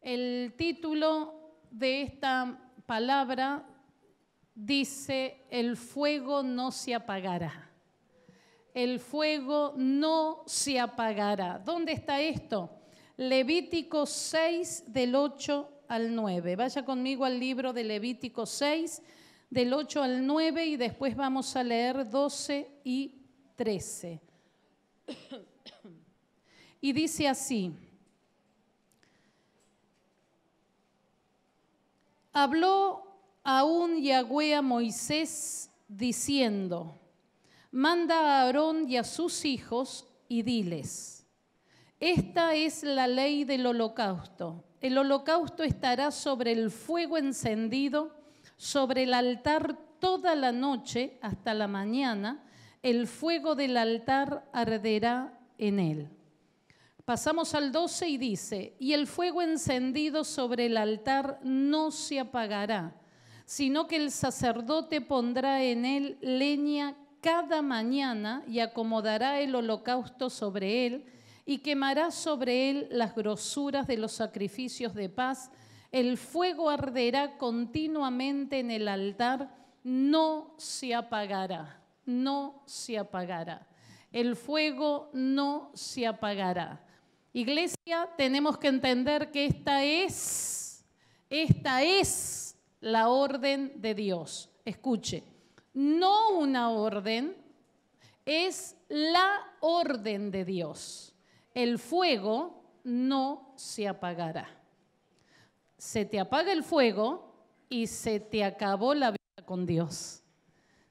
El título de esta palabra dice, el fuego no se apagará. El fuego no se apagará. ¿Dónde está esto? Levítico 6 del 8 al 9. Vaya conmigo al libro de Levítico 6 del 8 al 9 y después vamos a leer 12 y 13. Y dice así. Habló aún Yahweh a Moisés diciendo, manda a Aarón y a sus hijos y diles, esta es la ley del holocausto. El holocausto estará sobre el fuego encendido, sobre el altar toda la noche hasta la mañana, el fuego del altar arderá en él. Pasamos al 12 y dice, y el fuego encendido sobre el altar no se apagará, sino que el sacerdote pondrá en él leña cada mañana y acomodará el holocausto sobre él y quemará sobre él las grosuras de los sacrificios de paz. El fuego arderá continuamente en el altar, no se apagará, no se apagará. El fuego no se apagará. Iglesia, tenemos que entender que esta es, esta es la orden de Dios. Escuche, no una orden, es la orden de Dios. El fuego no se apagará. Se te apaga el fuego y se te acabó la vida con Dios.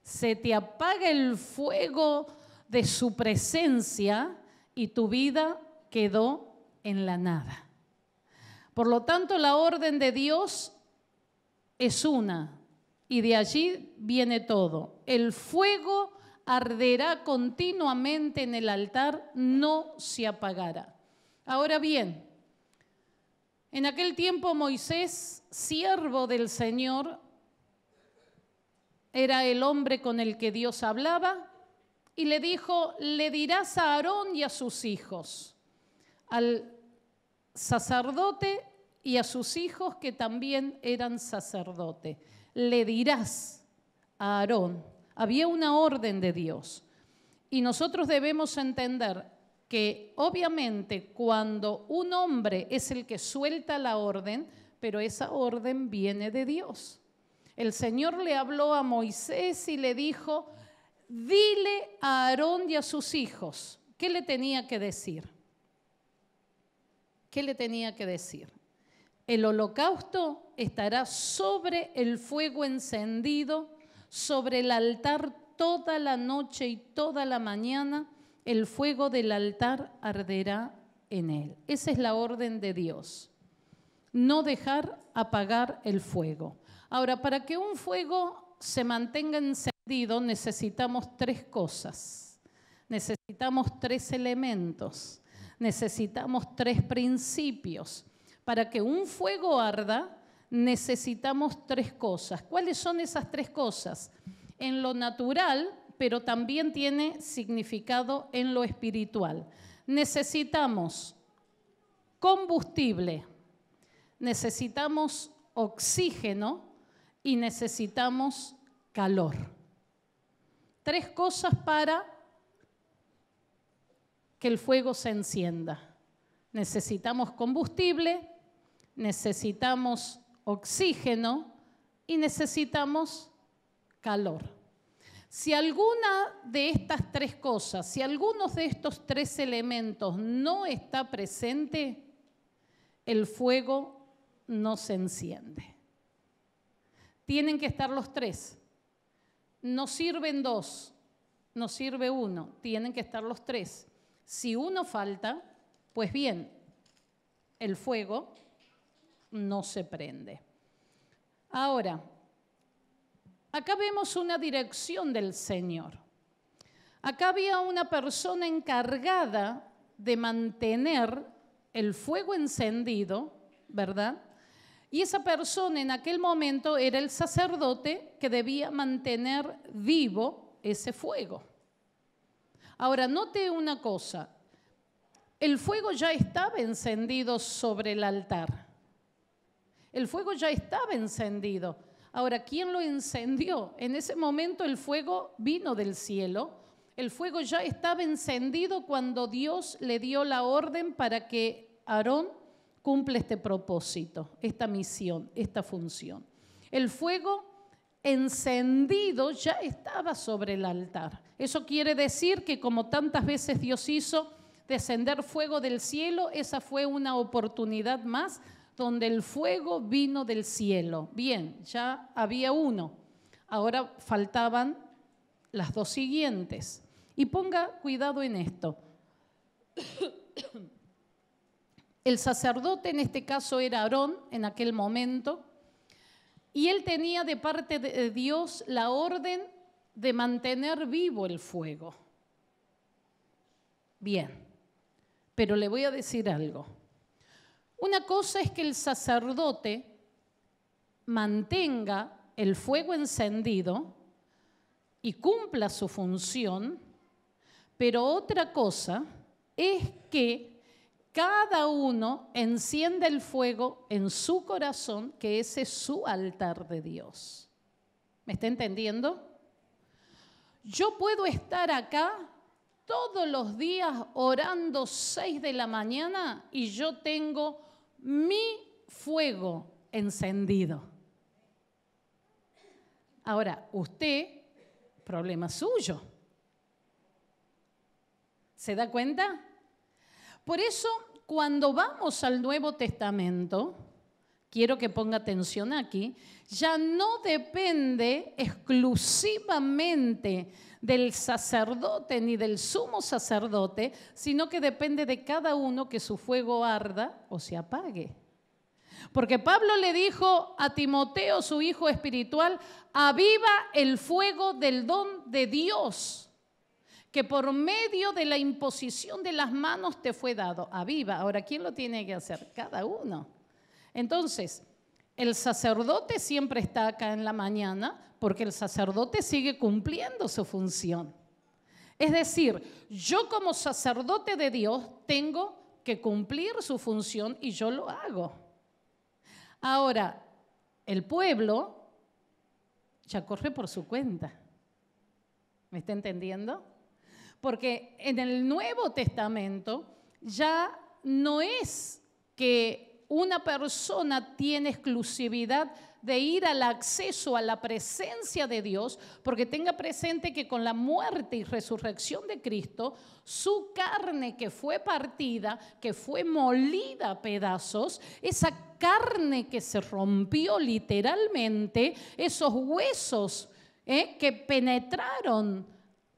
Se te apaga el fuego de su presencia y tu vida quedó en la nada. Por lo tanto, la orden de Dios es una y de allí viene todo. El fuego arderá continuamente en el altar, no se apagará. Ahora bien, en aquel tiempo Moisés, siervo del Señor, era el hombre con el que Dios hablaba y le dijo, le dirás a Aarón y a sus hijos, al sacerdote y a sus hijos que también eran sacerdote. Le dirás a Aarón, había una orden de Dios. Y nosotros debemos entender que obviamente cuando un hombre es el que suelta la orden, pero esa orden viene de Dios. El Señor le habló a Moisés y le dijo, dile a Aarón y a sus hijos, ¿qué le tenía que decir? ¿Qué le tenía que decir? El holocausto estará sobre el fuego encendido, sobre el altar toda la noche y toda la mañana, el fuego del altar arderá en él. Esa es la orden de Dios. No dejar apagar el fuego. Ahora, para que un fuego se mantenga encendido necesitamos tres cosas. Necesitamos tres elementos necesitamos tres principios. Para que un fuego arda, necesitamos tres cosas. ¿Cuáles son esas tres cosas? En lo natural, pero también tiene significado en lo espiritual. Necesitamos combustible, necesitamos oxígeno y necesitamos calor. Tres cosas para que el fuego se encienda. Necesitamos combustible, necesitamos oxígeno y necesitamos calor. Si alguna de estas tres cosas, si alguno de estos tres elementos no está presente, el fuego no se enciende. Tienen que estar los tres. No sirven dos, no sirve uno, tienen que estar los tres. Si uno falta, pues bien, el fuego no se prende. Ahora, acá vemos una dirección del Señor. Acá había una persona encargada de mantener el fuego encendido, ¿verdad? Y esa persona en aquel momento era el sacerdote que debía mantener vivo ese fuego. Ahora, note una cosa, el fuego ya estaba encendido sobre el altar. El fuego ya estaba encendido. Ahora, ¿quién lo encendió? En ese momento el fuego vino del cielo. El fuego ya estaba encendido cuando Dios le dio la orden para que Aarón cumpla este propósito, esta misión, esta función. El fuego encendido ya estaba sobre el altar. Eso quiere decir que como tantas veces Dios hizo descender fuego del cielo, esa fue una oportunidad más donde el fuego vino del cielo. Bien, ya había uno. Ahora faltaban las dos siguientes. Y ponga cuidado en esto. El sacerdote en este caso era Aarón en aquel momento y él tenía de parte de Dios la orden de mantener vivo el fuego. Bien, pero le voy a decir algo. Una cosa es que el sacerdote mantenga el fuego encendido y cumpla su función, pero otra cosa es que cada uno enciende el fuego en su corazón, que ese es su altar de Dios. ¿Me está entendiendo? Yo puedo estar acá todos los días orando 6 de la mañana y yo tengo mi fuego encendido. Ahora, usted, problema suyo. ¿Se da cuenta? Por eso, cuando vamos al Nuevo Testamento, quiero que ponga atención aquí, ya no depende exclusivamente del sacerdote ni del sumo sacerdote, sino que depende de cada uno que su fuego arda o se apague. Porque Pablo le dijo a Timoteo, su hijo espiritual, aviva el fuego del don de Dios que por medio de la imposición de las manos te fue dado. a ah, viva. Ahora, ¿quién lo tiene que hacer? Cada uno. Entonces, el sacerdote siempre está acá en la mañana porque el sacerdote sigue cumpliendo su función. Es decir, yo como sacerdote de Dios tengo que cumplir su función y yo lo hago. Ahora, el pueblo ya corre por su cuenta. ¿Me está entendiendo? Porque en el Nuevo Testamento ya no es que una persona tiene exclusividad de ir al acceso a la presencia de Dios, porque tenga presente que con la muerte y resurrección de Cristo, su carne que fue partida, que fue molida a pedazos, esa carne que se rompió literalmente, esos huesos eh, que penetraron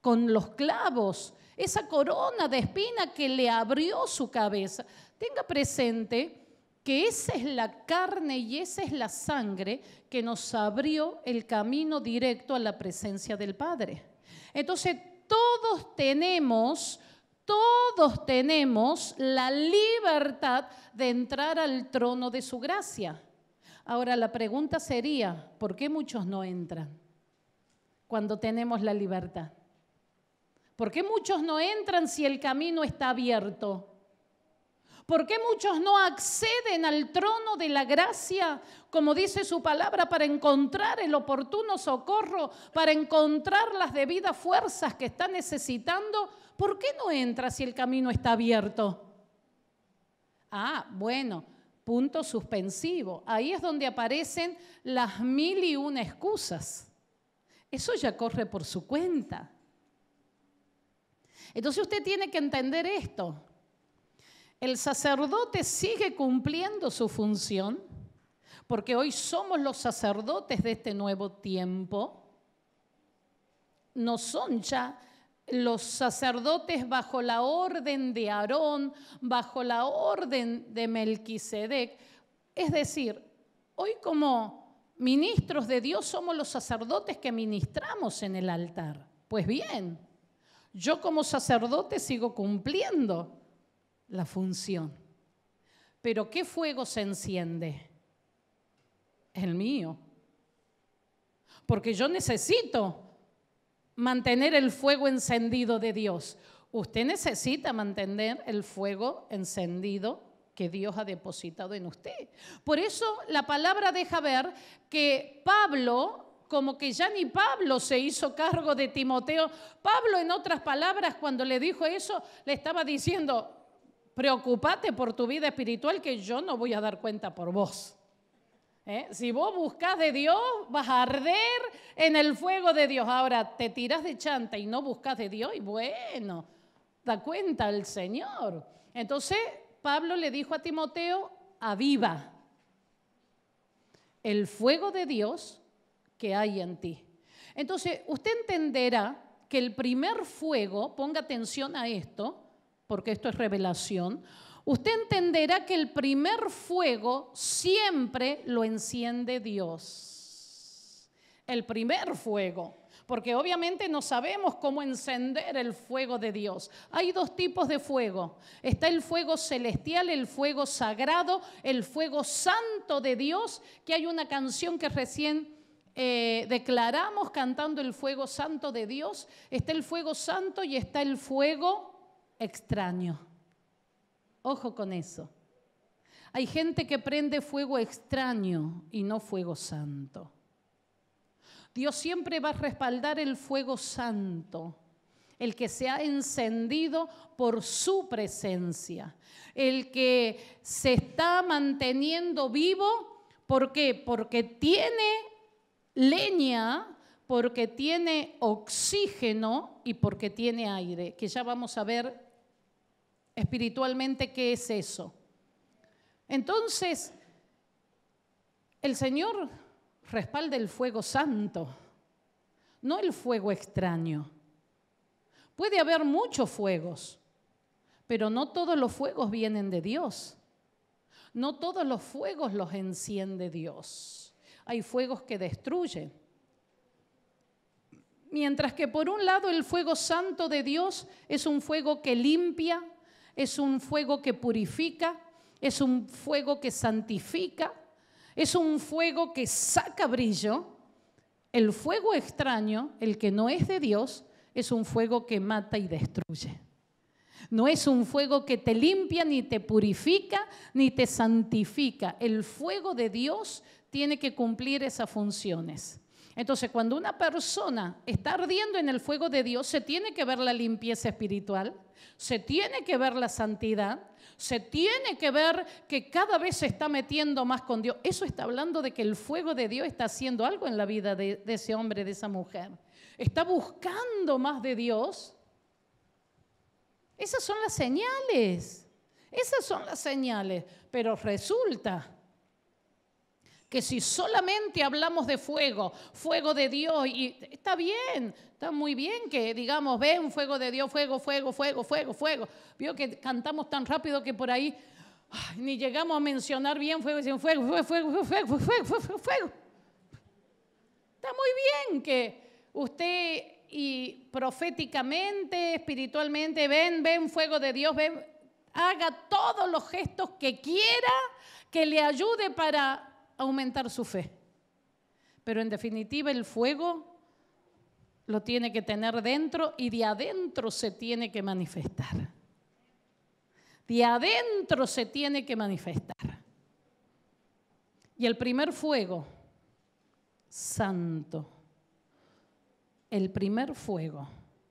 con los clavos, esa corona de espina que le abrió su cabeza. Tenga presente que esa es la carne y esa es la sangre que nos abrió el camino directo a la presencia del Padre. Entonces, todos tenemos, todos tenemos la libertad de entrar al trono de su gracia. Ahora, la pregunta sería, ¿por qué muchos no entran cuando tenemos la libertad? ¿Por qué muchos no entran si el camino está abierto? ¿Por qué muchos no acceden al trono de la gracia, como dice su palabra, para encontrar el oportuno socorro, para encontrar las debidas fuerzas que están necesitando? ¿Por qué no entra si el camino está abierto? Ah, bueno, punto suspensivo. Ahí es donde aparecen las mil y una excusas. Eso ya corre por su cuenta. Entonces usted tiene que entender esto. El sacerdote sigue cumpliendo su función, porque hoy somos los sacerdotes de este nuevo tiempo. No son ya los sacerdotes bajo la orden de Aarón, bajo la orden de Melquisedec. Es decir, hoy como ministros de Dios somos los sacerdotes que ministramos en el altar. Pues bien, yo como sacerdote sigo cumpliendo la función. Pero ¿qué fuego se enciende? El mío. Porque yo necesito mantener el fuego encendido de Dios. Usted necesita mantener el fuego encendido que Dios ha depositado en usted. Por eso la palabra deja ver que Pablo como que ya ni Pablo se hizo cargo de Timoteo. Pablo, en otras palabras, cuando le dijo eso, le estaba diciendo, preocupate por tu vida espiritual que yo no voy a dar cuenta por vos. ¿Eh? Si vos buscas de Dios, vas a arder en el fuego de Dios. Ahora te tiras de chanta y no buscas de Dios, y bueno, da cuenta el Señor. Entonces Pablo le dijo a Timoteo, aviva el fuego de Dios que hay en ti. Entonces, usted entenderá que el primer fuego, ponga atención a esto, porque esto es revelación, usted entenderá que el primer fuego siempre lo enciende Dios. El primer fuego porque obviamente no sabemos cómo encender el fuego de Dios. Hay dos tipos de fuego. Está el fuego celestial, el fuego sagrado, el fuego santo de Dios, que hay una canción que recién eh, declaramos cantando el fuego santo de Dios, está el fuego santo y está el fuego extraño. Ojo con eso. Hay gente que prende fuego extraño y no fuego santo. Dios siempre va a respaldar el fuego santo, el que se ha encendido por su presencia, el que se está manteniendo vivo. ¿Por qué? Porque tiene leña porque tiene oxígeno y porque tiene aire, que ya vamos a ver espiritualmente qué es eso. Entonces, el Señor respalda el fuego santo, no el fuego extraño. Puede haber muchos fuegos, pero no todos los fuegos vienen de Dios. No todos los fuegos los enciende Dios hay fuegos que destruyen. Mientras que por un lado el fuego santo de Dios es un fuego que limpia, es un fuego que purifica, es un fuego que santifica, es un fuego que saca brillo. El fuego extraño, el que no es de Dios, es un fuego que mata y destruye. No es un fuego que te limpia, ni te purifica, ni te santifica. El fuego de Dios tiene que cumplir esas funciones. Entonces, cuando una persona está ardiendo en el fuego de Dios, se tiene que ver la limpieza espiritual, se tiene que ver la santidad, se tiene que ver que cada vez se está metiendo más con Dios. Eso está hablando de que el fuego de Dios está haciendo algo en la vida de, ese hombre, de esa mujer. Está buscando más de Dios. Esas son las señales. Esas son las señales. Pero resulta que si solamente hablamos de fuego, fuego de Dios, y está bien, está muy bien que digamos, ven, fuego de Dios, fuego, fuego, fuego, fuego, fuego. Vio que cantamos tan rápido que por ahí ni llegamos a mencionar bien fuego, fuego, fuego, fuego, fuego, fuego, fuego, fuego. Está muy bien que usted y proféticamente, espiritualmente, ven, ven, fuego de Dios, ven, haga todos los gestos que quiera que le ayude para aumentar su fe. Pero en definitiva el fuego lo tiene que tener dentro y de adentro se tiene que manifestar. De adentro se tiene que manifestar. Y el primer fuego, santo, el primer fuego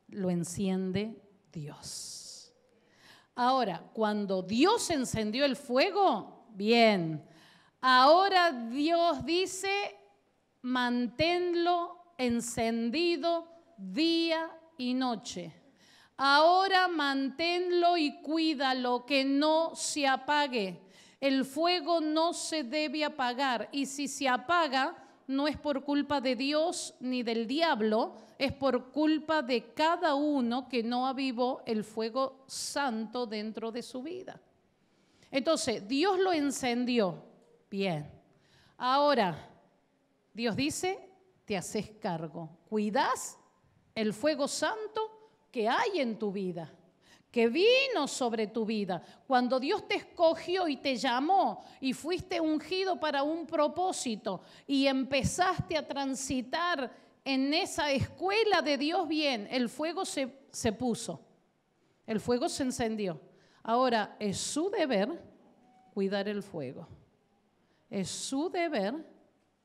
lo enciende Dios. Ahora, cuando Dios encendió el fuego, bien, Ahora Dios dice, manténlo encendido día y noche. Ahora manténlo y cuídalo, que no se apague. El fuego no se debe apagar y si se apaga, no es por culpa de Dios ni del diablo, es por culpa de cada uno que no avivó el fuego santo dentro de su vida. Entonces, Dios lo encendió, Bien. Ahora, Dios dice, te haces cargo, cuidas el fuego santo que hay en tu vida, que vino sobre tu vida. Cuando Dios te escogió y te llamó y fuiste ungido para un propósito y empezaste a transitar en esa escuela de Dios bien, el fuego se, se puso, el fuego se encendió. Ahora es su deber cuidar el fuego es su deber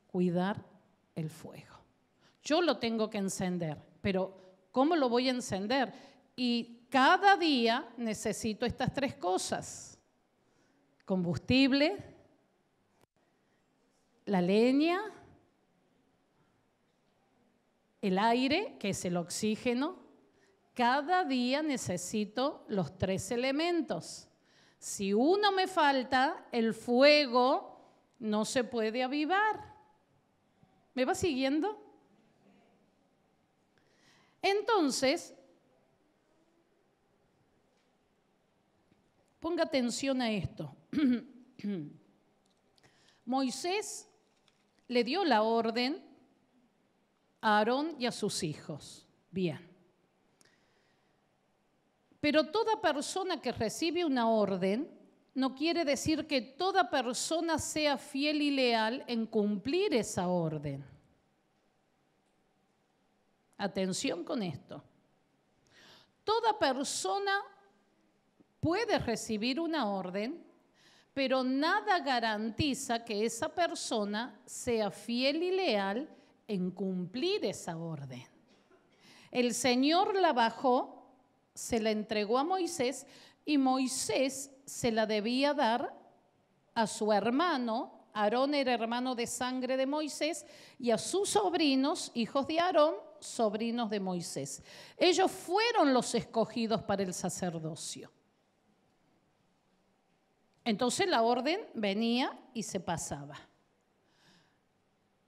cuidar el fuego. Yo lo tengo que encender, pero ¿cómo lo voy a encender? Y cada día necesito estas tres cosas. Combustible, la leña, el aire, que es el oxígeno. Cada día necesito los tres elementos. Si uno me falta, el fuego no se puede avivar. ¿Me va siguiendo? Entonces, ponga atención a esto. Moisés le dio la orden a Aarón y a sus hijos. Bien. Pero toda persona que recibe una orden no quiere decir que toda persona sea fiel y leal en cumplir esa orden. Atención con esto. Toda persona puede recibir una orden, pero nada garantiza que esa persona sea fiel y leal en cumplir esa orden. El Señor la bajó, se la entregó a Moisés y Moisés se la debía dar a su hermano, Aarón era hermano de sangre de Moisés, y a sus sobrinos, hijos de Aarón, sobrinos de Moisés. Ellos fueron los escogidos para el sacerdocio. Entonces la orden venía y se pasaba.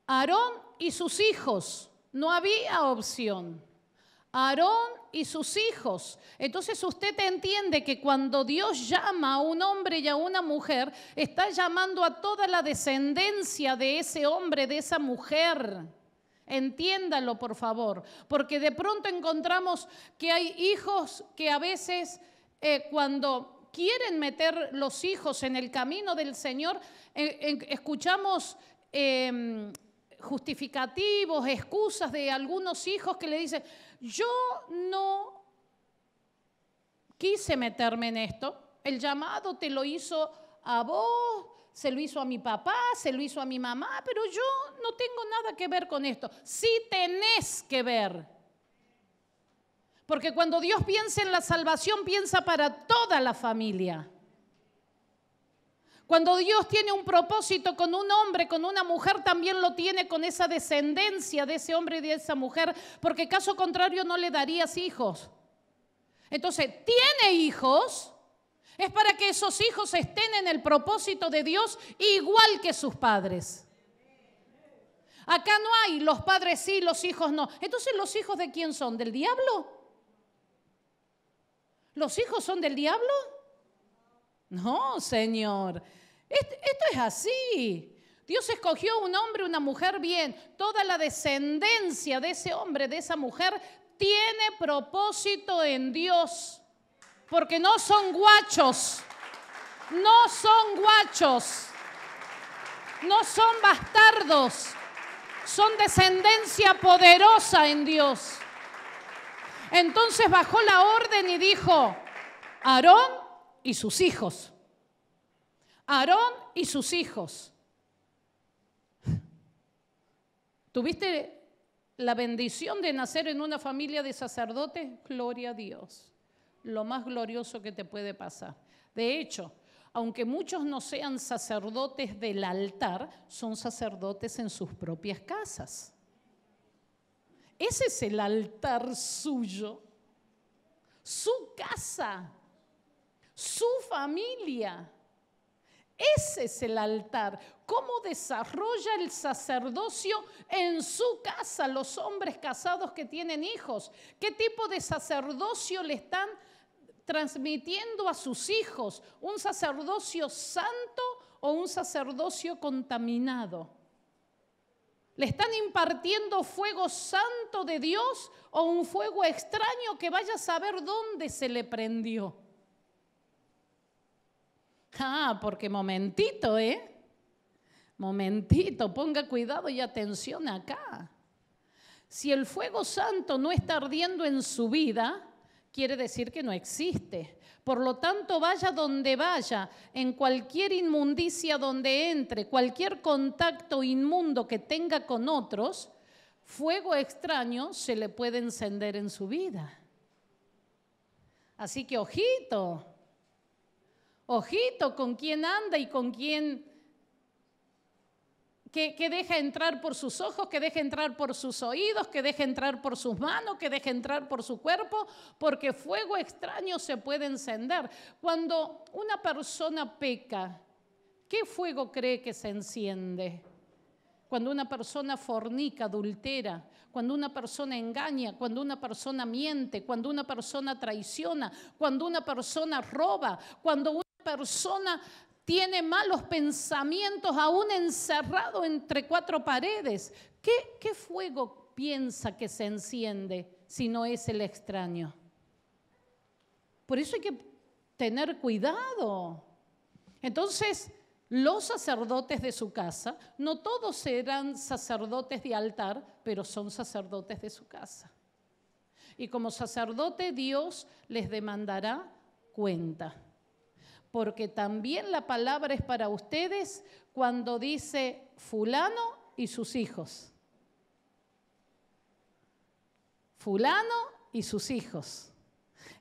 Aarón y sus hijos, no había opción. Aarón y sus hijos. Entonces usted entiende que cuando Dios llama a un hombre y a una mujer, está llamando a toda la descendencia de ese hombre, de esa mujer. Entiéndalo, por favor, porque de pronto encontramos que hay hijos que a veces eh, cuando quieren meter los hijos en el camino del Señor, eh, escuchamos em, justificativos, excusas de algunos hijos que le dicen, yo no quise meterme en esto, el llamado te lo hizo a vos, se lo hizo a mi papá, se lo hizo a mi mamá, pero yo no tengo nada que ver con esto. Sí tenés que ver. Porque cuando Dios piensa en la salvación, piensa para toda la familia. Cuando Dios tiene un propósito con un hombre, con una mujer, también lo tiene con esa descendencia de ese hombre y de esa mujer, porque caso contrario no le darías hijos. Entonces, tiene hijos, es para que esos hijos estén en el propósito de Dios igual que sus padres. Acá no hay, los padres sí, los hijos no. Entonces, ¿los hijos de quién son? ¿Del diablo? ¿Los hijos son del diablo? No, Señor. Esto es así. Dios escogió un hombre, una mujer bien. Toda la descendencia de ese hombre, de esa mujer, tiene propósito en Dios. Porque no son guachos. No son guachos. No son bastardos. Son descendencia poderosa en Dios. Entonces bajó la orden y dijo, Aarón y sus hijos. Aarón y sus hijos. ¿Tuviste la bendición de nacer en una familia de sacerdotes? Gloria a Dios. Lo más glorioso que te puede pasar. De hecho, aunque muchos no sean sacerdotes del altar, son sacerdotes en sus propias casas. Ese es el altar suyo, su casa, su familia. Ese es el altar. ¿Cómo desarrolla el sacerdocio en su casa los hombres casados que tienen hijos? ¿Qué tipo de sacerdocio le están transmitiendo a sus hijos? ¿Un sacerdocio santo o un sacerdocio contaminado? ¿Le están impartiendo fuego santo de Dios o un fuego extraño que vaya a saber dónde se le prendió? Ah, porque momentito, ¿eh? Momentito, ponga cuidado y atención acá. Si el fuego santo no está ardiendo en su vida, quiere decir que no existe. Por lo tanto, vaya donde vaya, en cualquier inmundicia donde entre, cualquier contacto inmundo que tenga con otros, fuego extraño se le puede encender en su vida. Así que ojito, Ojito con quién anda y con quién... Que, deja entrar por sus ojos, que deja entrar por sus oídos, que deja entrar por sus manos, que deja entrar por su cuerpo, porque fuego extraño se puede encender. Cuando una persona peca, ¿qué fuego cree que se enciende? Cuando una persona fornica, adultera, cuando una persona engaña, cuando una persona miente, cuando una persona traiciona, cuando una persona roba, cuando una persona tiene malos pensamientos aún encerrado entre cuatro paredes? ¿Qué, qué fuego piensa que se enciende si no es el extraño? Por eso hay que tener cuidado. Entonces, los sacerdotes de su casa, no todos serán sacerdotes de altar, pero son sacerdotes de su casa. Y como sacerdote Dios les demandará cuenta porque también la palabra es para ustedes cuando dice fulano y sus hijos. Fulano y sus hijos.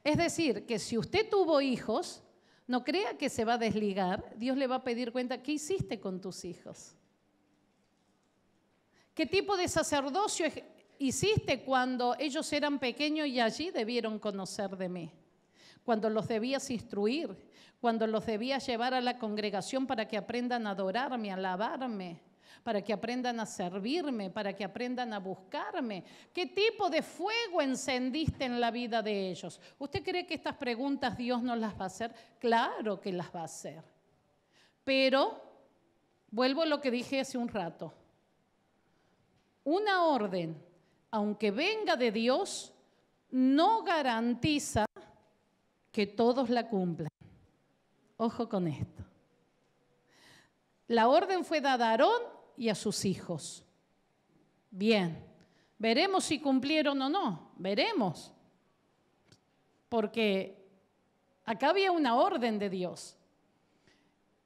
Es decir, que si usted tuvo hijos, no crea que se va a desligar, Dios le va a pedir cuenta, ¿qué hiciste con tus hijos? ¿Qué tipo de sacerdocio hiciste cuando ellos eran pequeños y allí debieron conocer de mí? cuando los debías instruir, cuando los debías llevar a la congregación para que aprendan a adorarme, a alabarme, para que aprendan a servirme, para que aprendan a buscarme. ¿Qué tipo de fuego encendiste en la vida de ellos? ¿Usted cree que estas preguntas Dios no las va a hacer? Claro que las va a hacer. Pero vuelvo a lo que dije hace un rato. Una orden, aunque venga de Dios, no garantiza que todos la cumplan. Ojo con esto. La orden fue dada a Aarón y a sus hijos. Bien, veremos si cumplieron o no, veremos. Porque acá había una orden de Dios.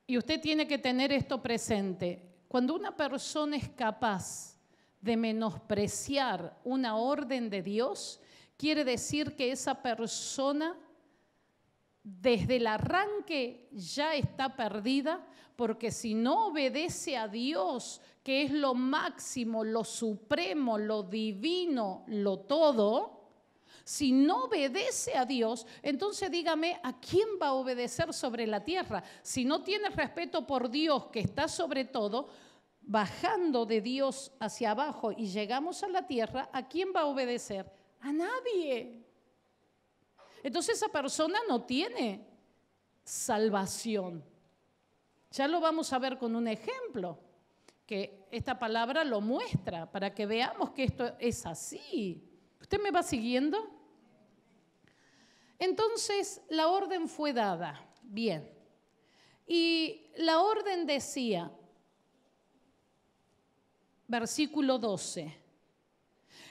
Y usted tiene que tener esto presente. Cuando una persona es capaz de menospreciar una orden de Dios, quiere decir que esa persona desde el arranque ya está perdida, porque si no obedece a Dios, que es lo máximo, lo supremo, lo divino, lo todo, si no obedece a Dios, entonces dígame, ¿a quién va a obedecer sobre la tierra? Si no tiene respeto por Dios, que está sobre todo, bajando de Dios hacia abajo y llegamos a la tierra, ¿a quién va a obedecer? A nadie entonces esa persona no tiene salvación. Ya lo vamos a ver con un ejemplo, que esta palabra lo muestra, para que veamos que esto es así. ¿Usted me va siguiendo? Entonces la orden fue dada, bien. Y la orden decía, versículo 12,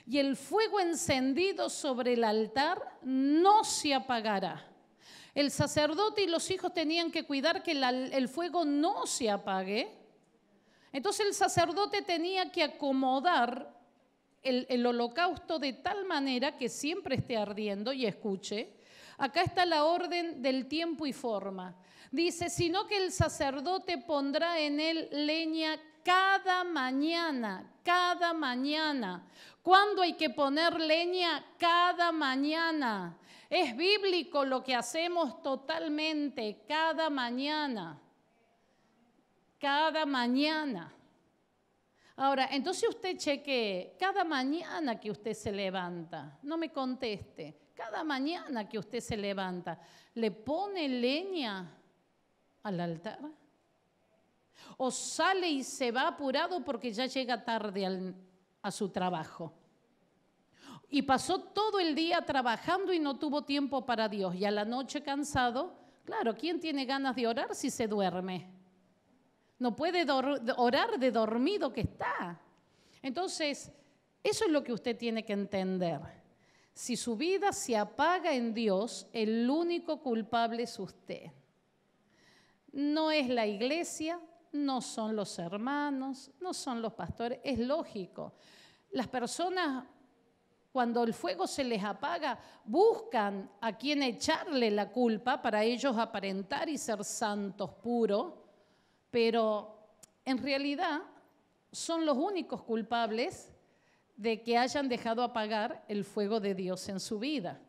y el fuego encendido sobre el altar no se apagará. El sacerdote y los hijos tenían que cuidar que el fuego no se apague. Entonces el sacerdote tenía que acomodar el, el holocausto de tal manera que siempre esté ardiendo y escuche. Acá está la orden del tiempo y forma. Dice, sino que el sacerdote pondrá en él leña cada mañana, cada mañana. ¿Cuándo hay que poner leña? Cada mañana. Es bíblico lo que hacemos totalmente, cada mañana. Cada mañana. Ahora, entonces usted chequee, cada mañana que usted se levanta, no me conteste, cada mañana que usted se levanta, ¿le pone leña al altar? O sale y se va apurado porque ya llega tarde a su trabajo. Y pasó todo el día trabajando y no tuvo tiempo para Dios. Y a la noche cansado, claro, ¿quién tiene ganas de orar si se duerme? No puede orar de dormido que está. Entonces, eso es lo que usted tiene que entender. Si su vida se apaga en Dios, el único culpable es usted. No es la iglesia, no son los hermanos, no son los pastores, es lógico. Las personas, cuando el fuego se les apaga, buscan a quien echarle la culpa para ellos aparentar y ser santos puros, pero en realidad son los únicos culpables de que hayan dejado apagar el fuego de Dios en su vida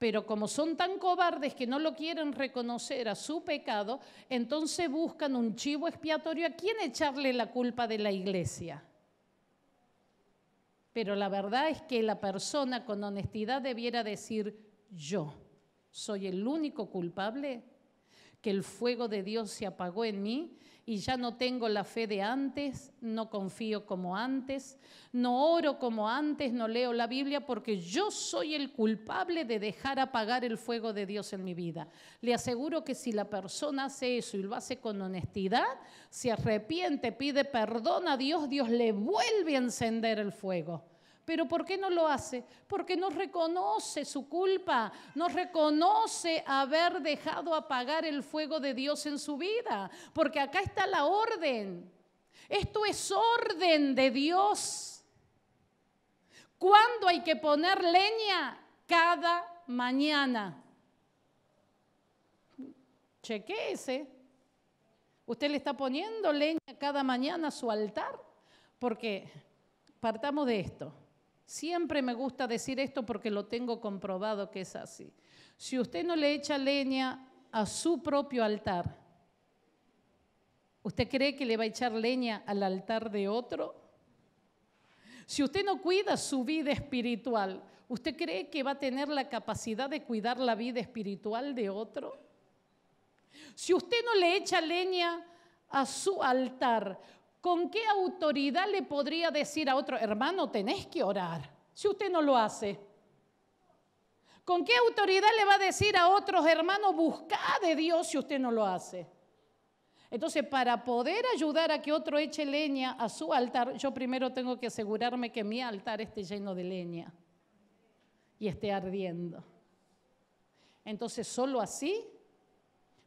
pero como son tan cobardes que no lo quieren reconocer a su pecado, entonces buscan un chivo expiatorio a quien echarle la culpa de la iglesia. Pero la verdad es que la persona con honestidad debiera decir, yo soy el único culpable que el fuego de Dios se apagó en mí y ya no tengo la fe de antes, no confío como antes, no oro como antes, no leo la Biblia porque yo soy el culpable de dejar apagar el fuego de Dios en mi vida. Le aseguro que si la persona hace eso y lo hace con honestidad, se arrepiente, pide perdón a Dios, Dios le vuelve a encender el fuego. Pero ¿por qué no lo hace? Porque no reconoce su culpa, no reconoce haber dejado apagar el fuego de Dios en su vida, porque acá está la orden. Esto es orden de Dios. ¿Cuándo hay que poner leña? Cada mañana. Chequéese. Usted le está poniendo leña cada mañana a su altar, porque partamos de esto. Siempre me gusta decir esto porque lo tengo comprobado que es así. Si usted no le echa leña a su propio altar, ¿usted cree que le va a echar leña al altar de otro? Si usted no cuida su vida espiritual, ¿usted cree que va a tener la capacidad de cuidar la vida espiritual de otro? Si usted no le echa leña a su altar, ¿Con qué autoridad le podría decir a otro, hermano, tenés que orar, si usted no lo hace? ¿Con qué autoridad le va a decir a otros hermanos, busca de Dios si usted no lo hace? Entonces, para poder ayudar a que otro eche leña a su altar, yo primero tengo que asegurarme que mi altar esté lleno de leña y esté ardiendo. Entonces, solo así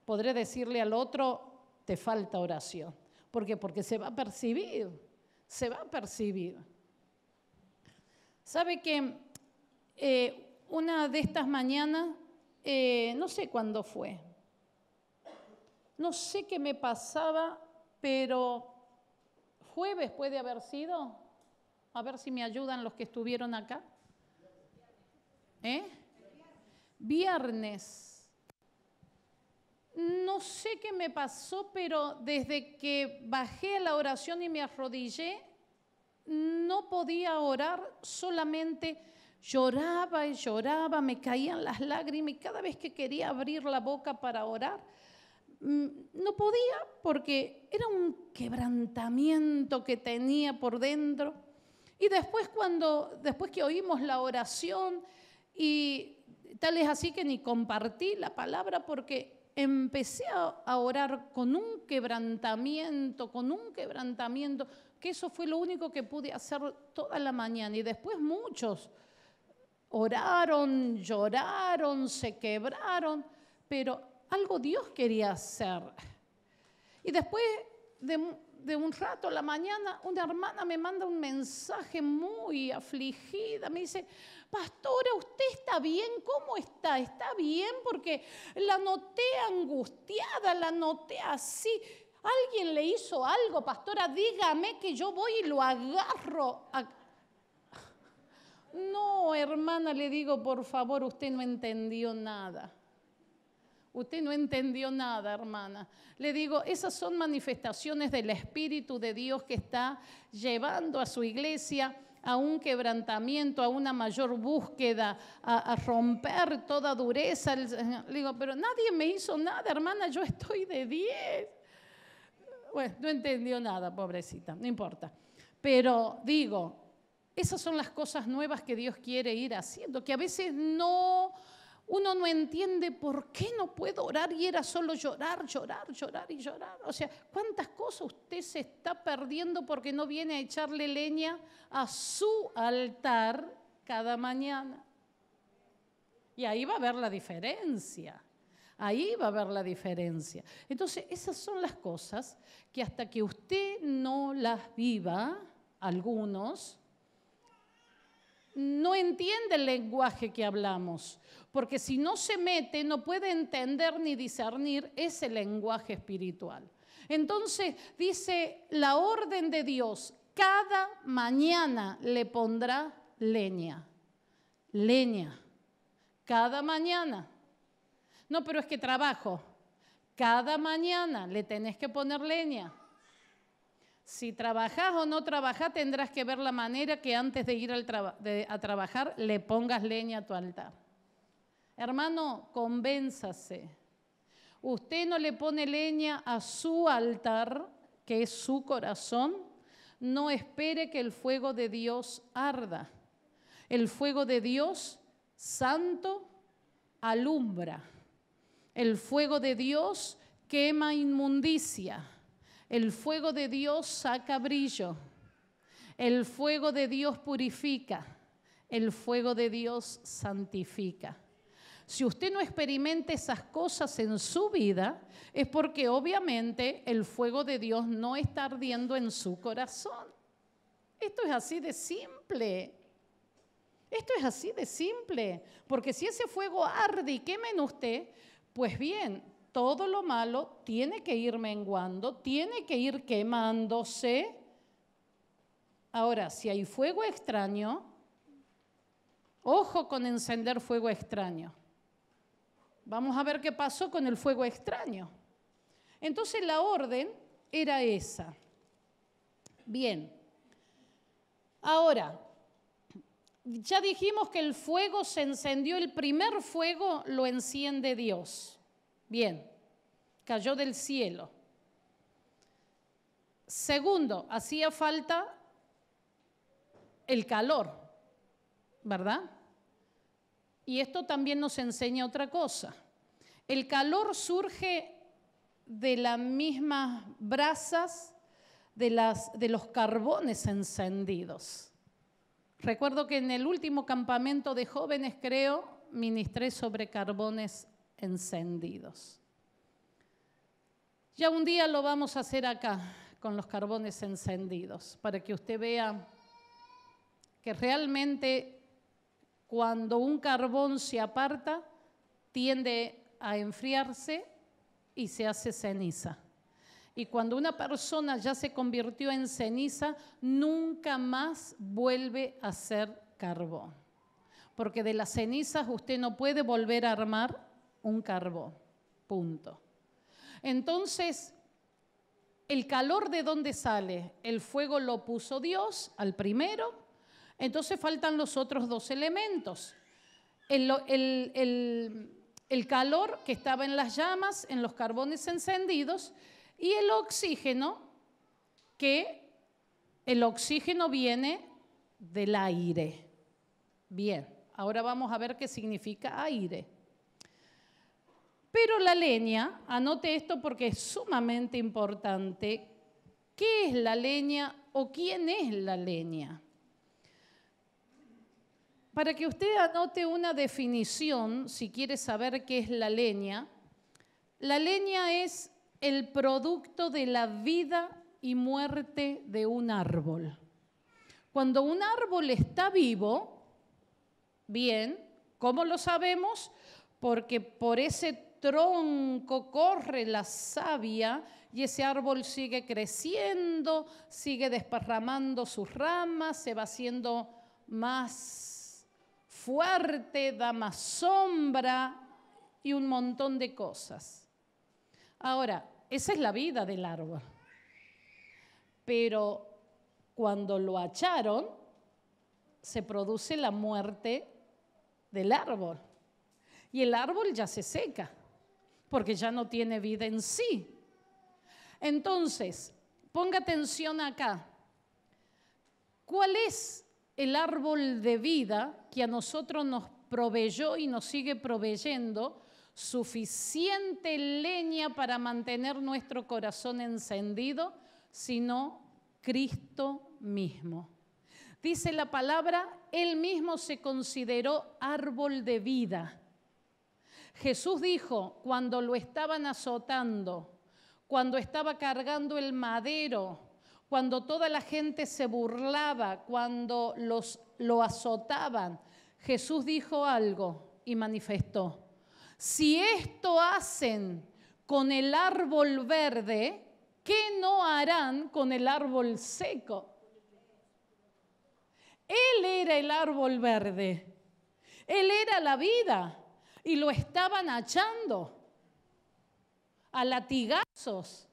podré decirle al otro, te falta oración. ¿Por qué? Porque se va a percibir, se va a percibir. ¿Sabe que eh, una de estas mañanas, eh, no sé cuándo fue, no sé qué me pasaba, pero jueves puede haber sido, a ver si me ayudan los que estuvieron acá. ¿Eh? Viernes no sé qué me pasó, pero desde que bajé a la oración y me arrodillé, no podía orar, solamente lloraba y lloraba, me caían las lágrimas y cada vez que quería abrir la boca para orar, mm, no podía porque era un quebrantamiento que tenía por dentro. Y después cuando después que oímos la oración y tal es así que ni compartí la palabra porque empecé a, orar con un quebrantamiento, con un quebrantamiento, que eso fue lo único que pude hacer toda la mañana. Y después muchos oraron, lloraron, se quebraron, pero algo Dios quería hacer. Y después de, un rato la mañana, una hermana me manda un mensaje muy afligida, me dice, pastora, ¿usted está bien? ¿Cómo está? ¿Está bien? Porque la noté angustiada, la noté así. Alguien le hizo algo, pastora, dígame que yo voy y lo agarro. No, hermana, le digo, por favor, usted no entendió nada. Usted no entendió nada, hermana. Le digo, esas son manifestaciones del Espíritu de Dios que está llevando a su iglesia a un quebrantamiento, a una mayor búsqueda, a, romper toda dureza. Le digo, pero nadie me hizo nada, hermana, yo estoy de 10. Bueno, no entendió nada, pobrecita, no importa. Pero digo, esas son las cosas nuevas que Dios quiere ir haciendo, que a veces no uno no entiende por qué no puedo orar y era solo llorar, llorar, llorar y llorar. O sea, ¿cuántas cosas usted se está perdiendo porque no viene a echarle leña a su altar cada mañana? Y ahí va a ver la diferencia. Ahí va a ver la diferencia. Entonces, esas son las cosas que hasta que usted no las viva, algunos, no entiende el lenguaje que hablamos, porque si no se mete no puede entender ni discernir ese lenguaje espiritual. Entonces dice la orden de Dios, cada mañana le pondrá leña, leña, cada mañana. No, pero es que trabajo, cada mañana le tenés que poner leña. Si trabajás o no trabajás, tendrás que ver la manera que antes de ir al a trabajar le pongas leña a tu altar. Hermano, convénzase. Usted no le pone leña a su altar, que es su corazón. No espere que el fuego de Dios arda. El fuego de Dios santo alumbra. El fuego de Dios quema inmundicia. El fuego de Dios saca brillo. El fuego de Dios purifica. El fuego de Dios santifica. Si usted no experimenta esas cosas en su vida, es porque obviamente el fuego de Dios no está ardiendo en su corazón. Esto es así de simple. Esto es así de simple. Porque si ese fuego arde y quema en usted, pues bien, todo lo malo tiene que ir menguando, tiene que ir quemándose. Ahora, si hay fuego extraño, ojo con encender fuego extraño. Vamos a ver qué pasó con el fuego extraño. Entonces la orden era esa. Bien. Ahora, ya dijimos que el fuego se encendió, el primer fuego lo enciende Dios. Bien, cayó del cielo. Segundo, hacía falta el calor, ¿verdad? Y esto también nos enseña otra cosa. El calor surge de las mismas brasas de, las, de los carbones encendidos. Recuerdo que en el último campamento de jóvenes, creo, ministré sobre carbones encendidos. Ya un día lo vamos a hacer acá con los carbones encendidos, para que usted vea que realmente cuando un carbón se aparta, tiende a enfriarse y se hace ceniza. Y cuando una persona ya se convirtió en ceniza, nunca más vuelve a ser carbón. Porque de las cenizas usted no puede volver a armar un carbón, punto. Entonces, ¿el calor de dónde sale? El fuego lo puso Dios al primero, entonces faltan los otros dos elementos. El, el calor que estaba en las llamas, en los carbones encendidos, y el oxígeno, que el oxígeno viene del aire. Bien, ahora vamos a ver qué significa aire. Pero la leña, anote esto porque es sumamente importante, ¿qué es la leña o quién es la leña? Para que usted anote una definición, si quiere saber qué es la leña, la leña es el producto de la vida y muerte de un árbol. Cuando un árbol está vivo, bien, ¿cómo lo sabemos? Porque por ese tronco corre la savia y ese árbol sigue creciendo, sigue desparramando sus ramas, se va haciendo más fuerte, da más sombra y un montón de cosas. Ahora, esa es la vida del árbol. Pero cuando lo acharon, se produce la muerte del árbol. Y el árbol ya se seca porque ya no tiene vida en sí. Entonces, ponga atención acá. ¿Cuál es el árbol de vida que a nosotros nos proveyó y nos sigue proveyendo suficiente leña para mantener nuestro corazón encendido, sino Cristo mismo. Dice la palabra, Él mismo se consideró árbol de vida. Jesús dijo, cuando lo estaban azotando, cuando estaba cargando el madero, cuando toda la gente se burlaba, cuando los, lo azotaban, Jesús dijo algo y manifestó, si esto hacen con el árbol verde, ¿qué no harán con el árbol seco? Él era el árbol verde, Él era la vida y lo estaban achando a latigazos.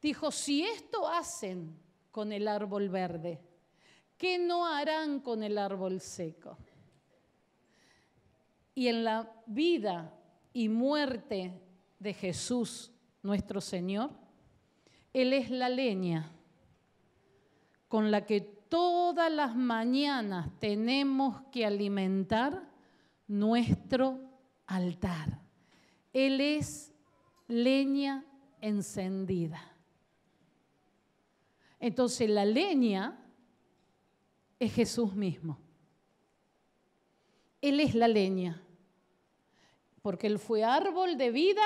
Dijo, si esto hacen con el árbol verde, ¿qué no harán con el árbol seco? Y en la vida y muerte de Jesús nuestro Señor, Él es la leña con la que todas las mañanas tenemos que alimentar nuestro altar. Él es leña encendida. Entonces la leña es Jesús mismo. Él es la leña, porque Él fue árbol de vida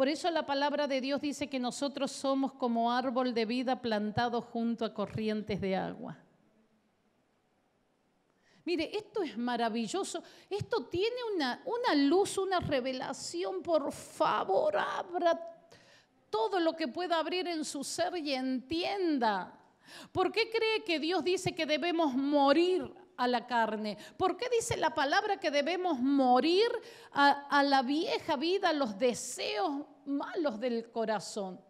por eso la palabra de Dios dice que nosotros somos como árbol de vida plantado junto a corrientes de agua. Mire, esto es maravilloso. Esto tiene una, una luz, una revelación. Por favor, abra todo lo que pueda abrir en su ser y entienda. ¿Por qué cree que Dios dice que debemos morir a la carne. ¿Por qué dice la palabra que debemos morir a, la vieja vida, los deseos malos del corazón?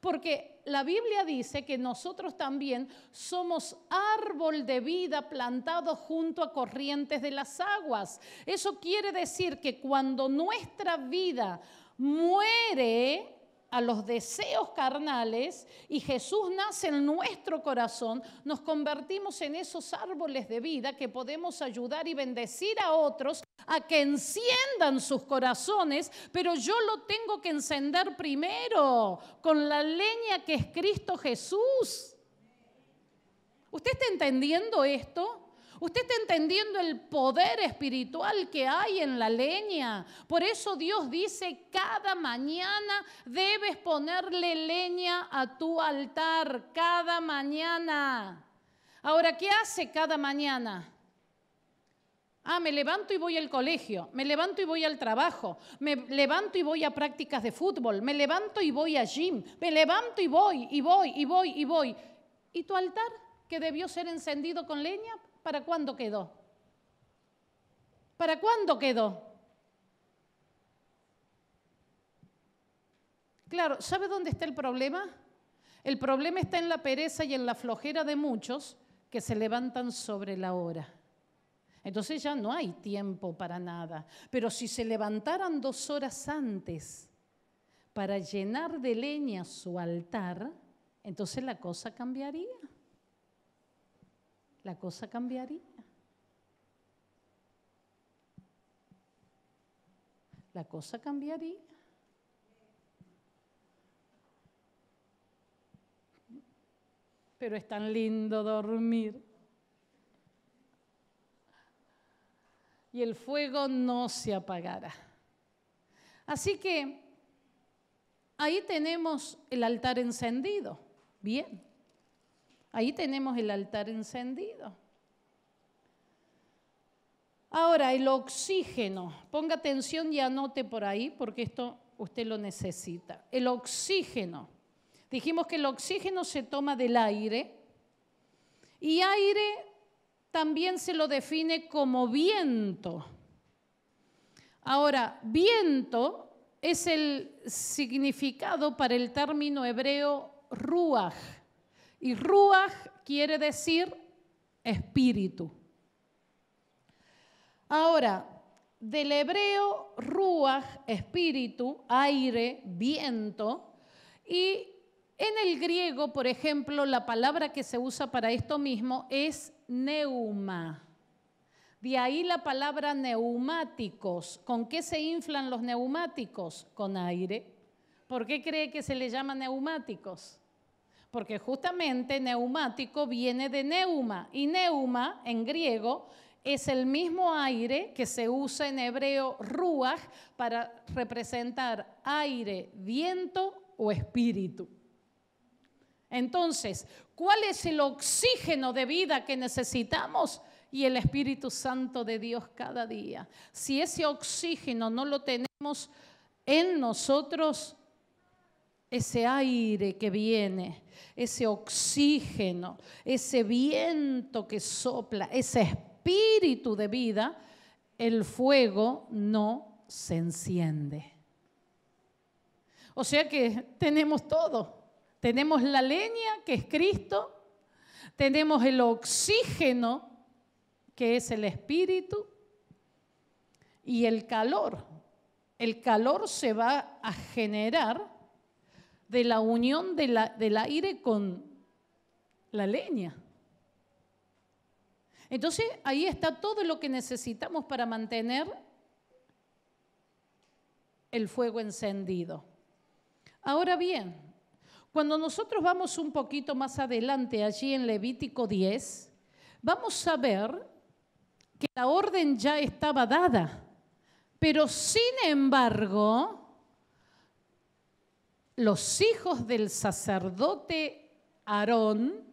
Porque la Biblia dice que nosotros también somos árbol de vida plantado junto a corrientes de las aguas. Eso quiere decir que cuando nuestra vida muere, a los deseos carnales y Jesús nace en nuestro corazón, nos convertimos en esos árboles de vida que podemos ayudar y bendecir a otros a que enciendan sus corazones, pero yo lo tengo que encender primero con la leña que es Cristo Jesús. ¿Usted está entendiendo esto? Usted está entendiendo el poder espiritual que hay en la leña. Por eso Dios dice, cada mañana debes ponerle leña a tu altar, cada mañana. Ahora, ¿qué hace cada mañana? Ah, me levanto y voy al colegio, me levanto y voy al trabajo, me levanto y voy a prácticas de fútbol, me levanto y voy a gym, me levanto y voy, y voy, y voy, y voy. ¿Y tu altar, que debió ser encendido con leña, ¿para cuándo quedó? ¿Para cuándo quedó? Claro, ¿sabe dónde está el problema? El problema está en la pereza y en la flojera de muchos que se levantan sobre la hora. Entonces ya no hay tiempo para nada. Pero si se levantaran dos horas antes para llenar de leña su altar, entonces la cosa cambiaría la cosa cambiaría. La cosa cambiaría. Pero es tan lindo dormir. Y el fuego no se apagará. Así que ahí tenemos el altar encendido. Bien. Ahí tenemos el altar encendido. Ahora, el oxígeno. Ponga atención y anote por ahí porque esto usted lo necesita. El oxígeno. Dijimos que el oxígeno se toma del aire y aire también se lo define como viento. Ahora, viento es el significado para el término hebreo ruach y Ruach quiere decir espíritu. Ahora, del hebreo Ruach, espíritu, aire, viento, y en el griego, por ejemplo, la palabra que se usa para esto mismo es neuma. De ahí la palabra neumáticos. ¿Con qué se inflan los neumáticos? Con aire. ¿Por qué cree que se le llama neumáticos? porque justamente neumático viene de neuma, y neuma en griego es el mismo aire que se usa en hebreo ruach para representar aire, viento o espíritu. Entonces, ¿cuál es el oxígeno de vida que necesitamos? Y el Espíritu Santo de Dios cada día. Si ese oxígeno no lo tenemos en nosotros, ese aire que viene, ese oxígeno, ese viento que sopla, ese espíritu de vida, el fuego no se enciende. O sea que tenemos todo. Tenemos la leña, que es Cristo. Tenemos el oxígeno, que es el espíritu. Y el calor. El calor se va a generar de la unión del aire con la leña. Entonces ahí está todo lo que necesitamos para mantener el fuego encendido. Ahora bien, cuando nosotros vamos un poquito más adelante, allí en Levítico 10, vamos a ver que la orden ya estaba dada, pero sin embargo, los hijos del sacerdote Aarón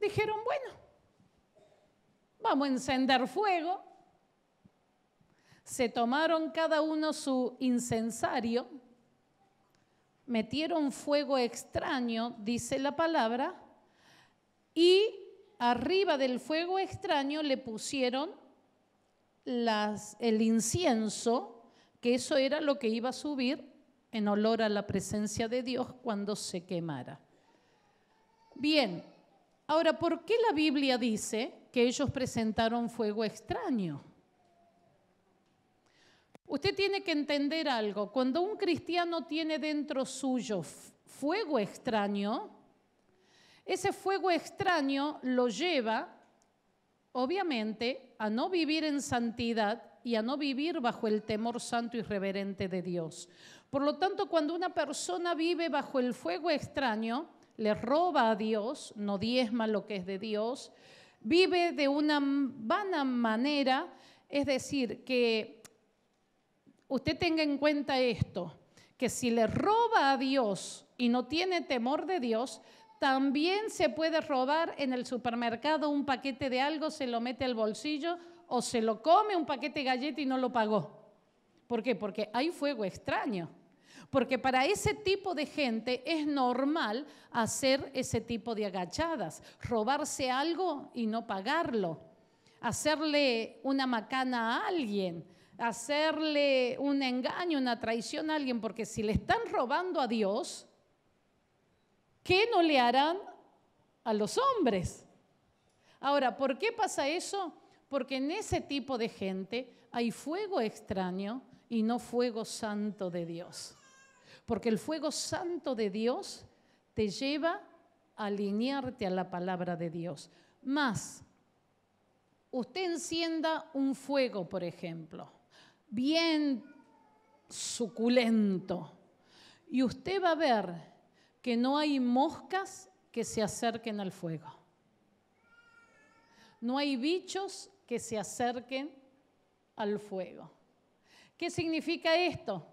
dijeron, bueno, vamos a encender fuego. Se tomaron cada uno su incensario, metieron fuego extraño, dice la palabra, y arriba del fuego extraño le pusieron el incienso que eso era lo que iba a subir en olor a la presencia de Dios cuando se quemara. Bien, ahora, ¿por qué la Biblia dice que ellos presentaron fuego extraño? Usted tiene que entender algo. Cuando un cristiano tiene dentro suyo fuego extraño, ese fuego extraño lo lleva, obviamente, a no vivir en santidad y a no vivir bajo el temor santo y reverente de Dios. Por lo tanto, cuando una persona vive bajo el fuego extraño, le roba a Dios, no diezma lo que es de Dios, vive de una vana manera, es decir, que usted tenga en cuenta esto, que si le roba a Dios y no tiene temor de Dios, también se puede robar en el supermercado un paquete de algo, se lo mete al bolsillo, o se lo come un paquete de galleta y no lo pagó. ¿Por qué? Porque hay fuego extraño. Porque para ese tipo de gente es normal hacer ese tipo de agachadas, robarse algo y no pagarlo, hacerle una macana a alguien, hacerle un engaño, una traición a alguien, porque si le están robando a Dios, ¿qué no le harán a los hombres? Ahora, ¿por qué pasa eso? porque en ese tipo de gente hay fuego extraño y no fuego santo de Dios. Porque el fuego santo de Dios te lleva a alinearte a la palabra de Dios. Más, usted encienda un fuego, por ejemplo, bien suculento, y usted va a ver que no hay moscas que se acerquen al fuego. No hay bichos que se acerquen al fuego. ¿Qué significa esto?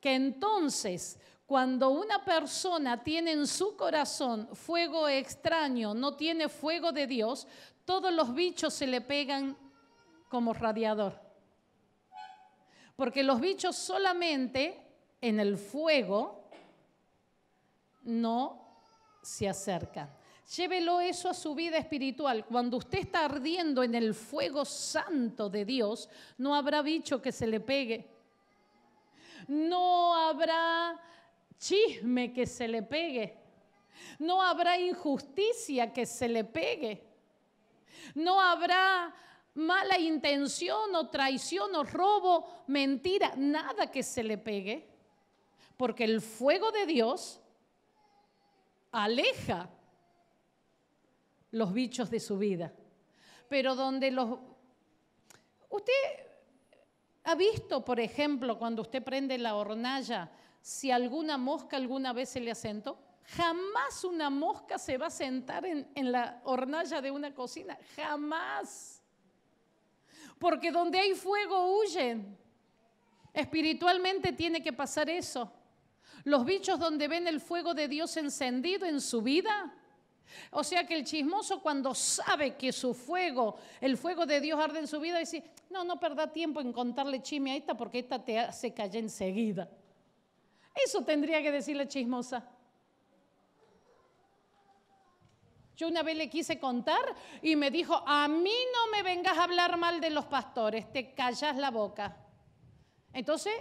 Que entonces, cuando una persona tiene en su corazón fuego extraño, no tiene fuego de Dios, todos los bichos se le pegan como radiador. Porque los bichos solamente en el fuego no se acercan llévelo eso a su vida espiritual. Cuando usted está ardiendo en el fuego santo de Dios, no habrá bicho que se le pegue. No habrá chisme que se le pegue. No habrá injusticia que se le pegue. No habrá mala intención o traición o robo, mentira, nada que se le pegue. Porque el fuego de Dios aleja los bichos de su vida. Pero donde los... Usted ha visto, por ejemplo, cuando usted prende la hornalla, si alguna mosca alguna vez se le asentó. Jamás una mosca se va a sentar en, en la hornalla de una cocina. Jamás. Porque donde hay fuego huyen. Espiritualmente tiene que pasar eso. Los bichos donde ven el fuego de Dios encendido en su vida, o sea que el chismoso cuando sabe que su fuego, el fuego de Dios arde en su vida, dice, no, no perda tiempo en contarle chisme a esta porque esta te hace callar enseguida. Eso tendría que decir la chismosa. Yo una vez le quise contar y me dijo, a mí no me vengas a hablar mal de los pastores, te callas la boca. Entonces,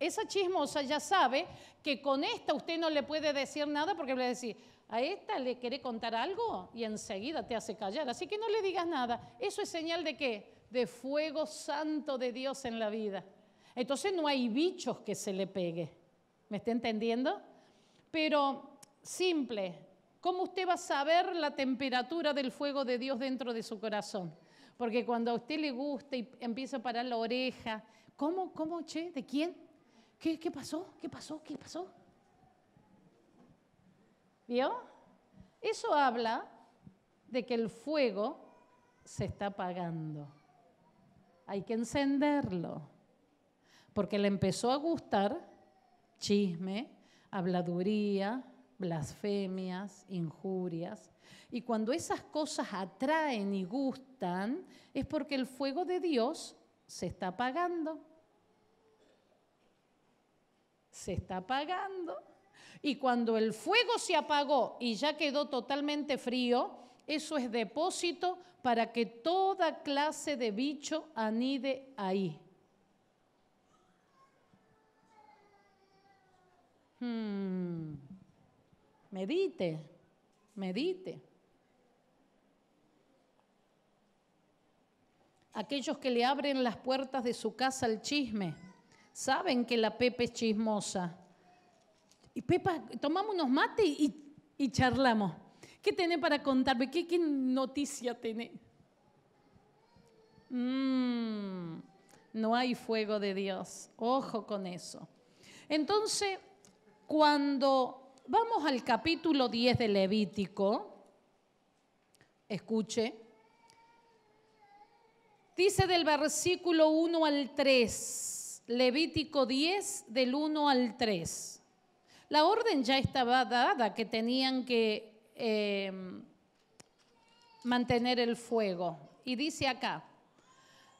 esa chismosa ya sabe que con esta usted no le puede decir nada porque le va a decir, a esta le quiere contar algo y enseguida te hace callar. Así que no le digas nada. Eso es señal de qué? De fuego santo de Dios en la vida. Entonces no hay bichos que se le pegue. ¿Me está entendiendo? Pero simple, ¿cómo usted va a saber la temperatura del fuego de Dios dentro de su corazón? Porque cuando a usted le gusta y empieza a parar la oreja, ¿cómo, cómo, che? ¿De quién? ¿Qué, qué pasó? ¿Qué pasó? ¿Qué pasó? ¿Vio? Eso habla de que el fuego se está apagando. Hay que encenderlo. Porque le empezó a gustar chisme, habladuría, blasfemias, injurias. Y cuando esas cosas atraen y gustan, es porque el fuego de Dios se está apagando. Se está apagando. Y cuando el fuego se apagó y ya quedó totalmente frío, eso es depósito para que toda clase de bicho anide ahí. Hmm. Medite, medite. Aquellos que le abren las puertas de su casa al chisme saben que la Pepe es chismosa y Pepa, tomamos unos mates y, charlamos. ¿Qué tenés para contarme? ¿Qué, noticia tenés? Mm, no hay fuego de Dios. Ojo con eso. Entonces, cuando vamos al capítulo 10 de Levítico, escuche, dice del versículo 1 al 3, Levítico 10 del 1 al 3. La orden ya estaba dada que tenían que eh, mantener el fuego. Y dice acá,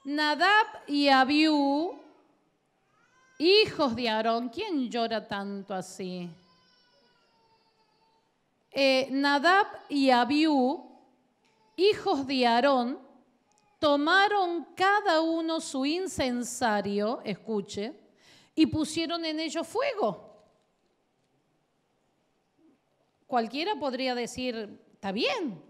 Nadab y Abiú, hijos de Aarón, ¿quién llora tanto así? Eh, Nadab y Abiú, hijos de Aarón, tomaron cada uno su incensario, escuche, y pusieron en ellos fuego cualquiera podría decir, está bien,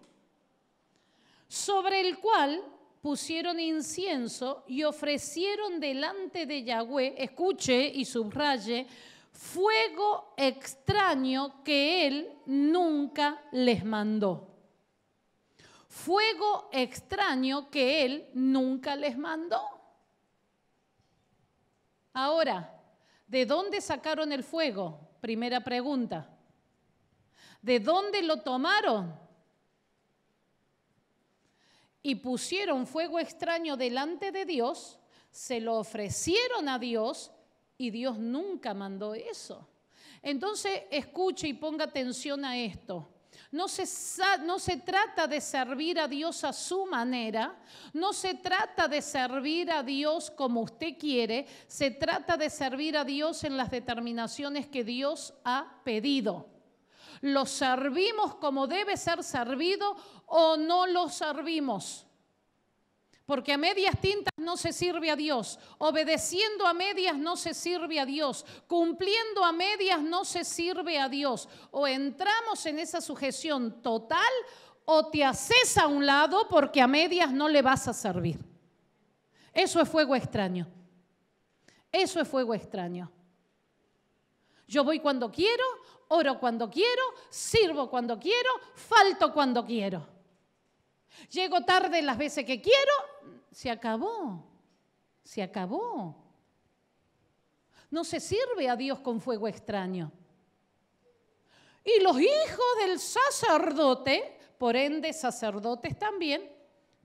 sobre el cual pusieron incienso y ofrecieron delante de Yahweh, escuche y subraye, fuego extraño que él nunca les mandó. Fuego extraño que él nunca les mandó. Ahora, ¿de dónde sacaron el fuego? Primera pregunta. ¿De dónde lo tomaron? Y pusieron fuego extraño delante de Dios, se lo ofrecieron a Dios y Dios nunca mandó eso. Entonces escuche y ponga atención a esto. No se, no se, trata de servir a Dios a su manera, no se trata de servir a Dios como usted quiere, se trata de servir a Dios en las determinaciones que Dios ha pedido. ¿Lo servimos como debe ser servido o no lo servimos? Porque a medias tintas no se sirve a Dios, obedeciendo a medias no se sirve a Dios, cumpliendo a medias no se sirve a Dios. O entramos en esa sujeción total o te haces a un lado porque a medias no le vas a servir. Eso es fuego extraño. Eso es fuego extraño. Yo voy cuando quiero oro cuando quiero, sirvo cuando quiero, falto cuando quiero. Llego tarde las veces que quiero, se acabó, se acabó. No se sirve a Dios con fuego extraño. Y los hijos del sacerdote, por ende sacerdotes también,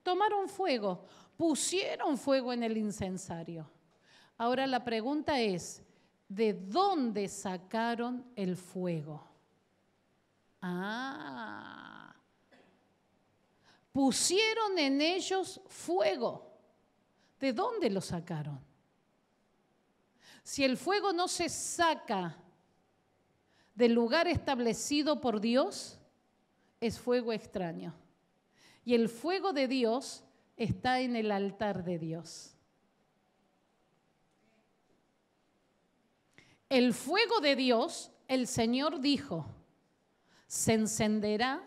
tomaron fuego, pusieron fuego en el incensario. Ahora la pregunta es, de dónde sacaron el fuego. Ah, pusieron en ellos fuego. ¿De dónde lo sacaron? Si el fuego no se saca del lugar establecido por Dios, es fuego extraño. Y el fuego de Dios está en el altar de Dios. el fuego de Dios, el Señor dijo, se encenderá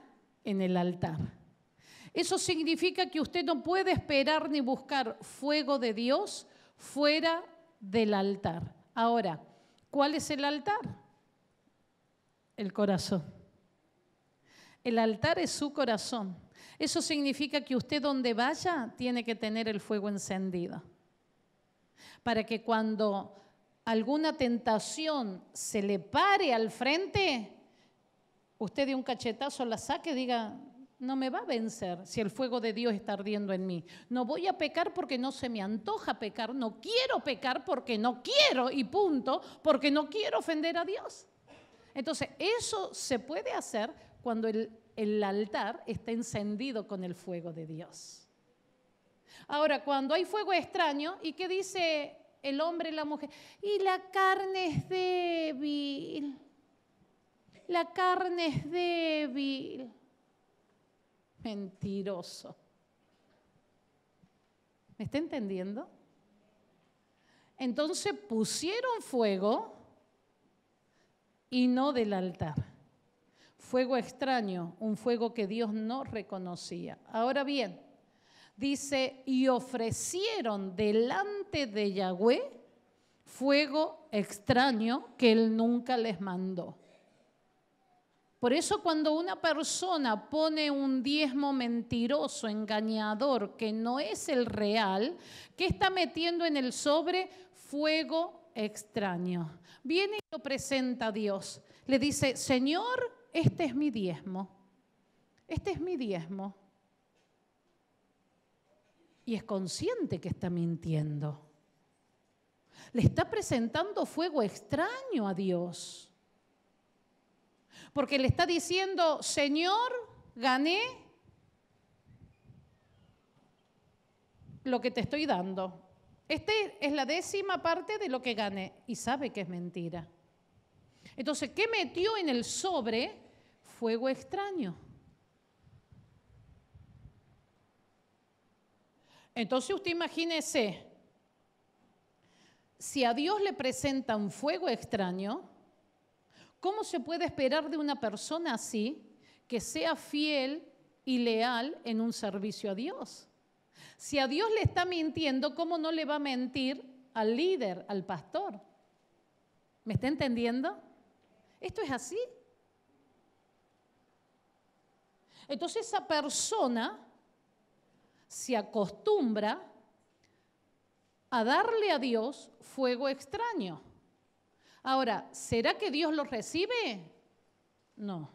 en el altar. Eso significa que usted no puede esperar ni buscar fuego de Dios fuera del altar. Ahora, ¿cuál es el altar? El corazón. El altar es su corazón. Eso significa que usted donde vaya tiene que tener el fuego encendido. Para que cuando alguna tentación se le pare al frente, usted de un cachetazo la saque y diga, no me va a vencer si el fuego de Dios está ardiendo en mí. No voy a pecar porque no se me antoja pecar, no quiero pecar porque no quiero y punto, porque no quiero ofender a Dios. Entonces, eso se puede hacer cuando el, el altar está encendido con el fuego de Dios. Ahora, cuando hay fuego extraño, ¿y qué dice el hombre y la mujer. Y la carne es débil. La carne es débil. Mentiroso. ¿Me está entendiendo? Entonces pusieron fuego y no del altar. Fuego extraño, un fuego que Dios no reconocía. Ahora bien, dice, y ofrecieron delante de Yahweh fuego extraño que él nunca les mandó. Por eso cuando una persona pone un diezmo mentiroso, engañador, que no es el real, que está metiendo en el sobre fuego extraño. Viene y lo presenta a Dios. Le dice, Señor, este es mi diezmo. Este es mi diezmo y es consciente que está mintiendo. Le está presentando fuego extraño a Dios. Porque le está diciendo, Señor, gané lo que te estoy dando. Esta es la décima parte de lo que gané y sabe que es mentira. Entonces, ¿qué metió en el sobre? Fuego extraño. Entonces usted imagínese, si a Dios le presenta un fuego extraño, ¿cómo se puede esperar de una persona así que sea fiel y leal en un servicio a Dios? Si a Dios le está mintiendo, ¿cómo no le va a mentir al líder, al pastor? ¿Me está entendiendo? Esto es así. Entonces esa persona se acostumbra a darle a Dios fuego extraño. Ahora, ¿será que Dios lo recibe? No.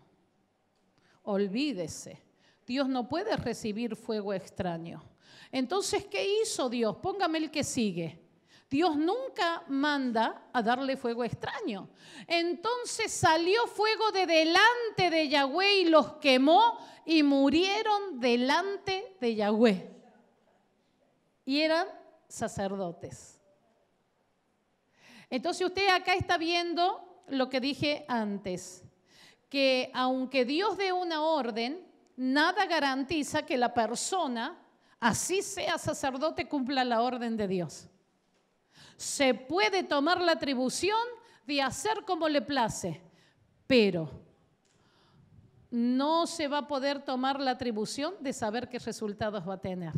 Olvídese. Dios no puede recibir fuego extraño. Entonces, ¿qué hizo Dios? Póngame el que sigue. Dios nunca manda a darle fuego extraño. Entonces salió fuego de delante de Yahweh y los quemó y murieron delante de Yahweh. Y eran sacerdotes. Entonces usted acá está viendo lo que dije antes, que aunque Dios dé una orden, nada garantiza que la persona, así sea sacerdote, cumpla la orden de Dios se puede tomar la atribución de hacer como le place, pero no se va a poder tomar la atribución de saber qué resultados va a tener.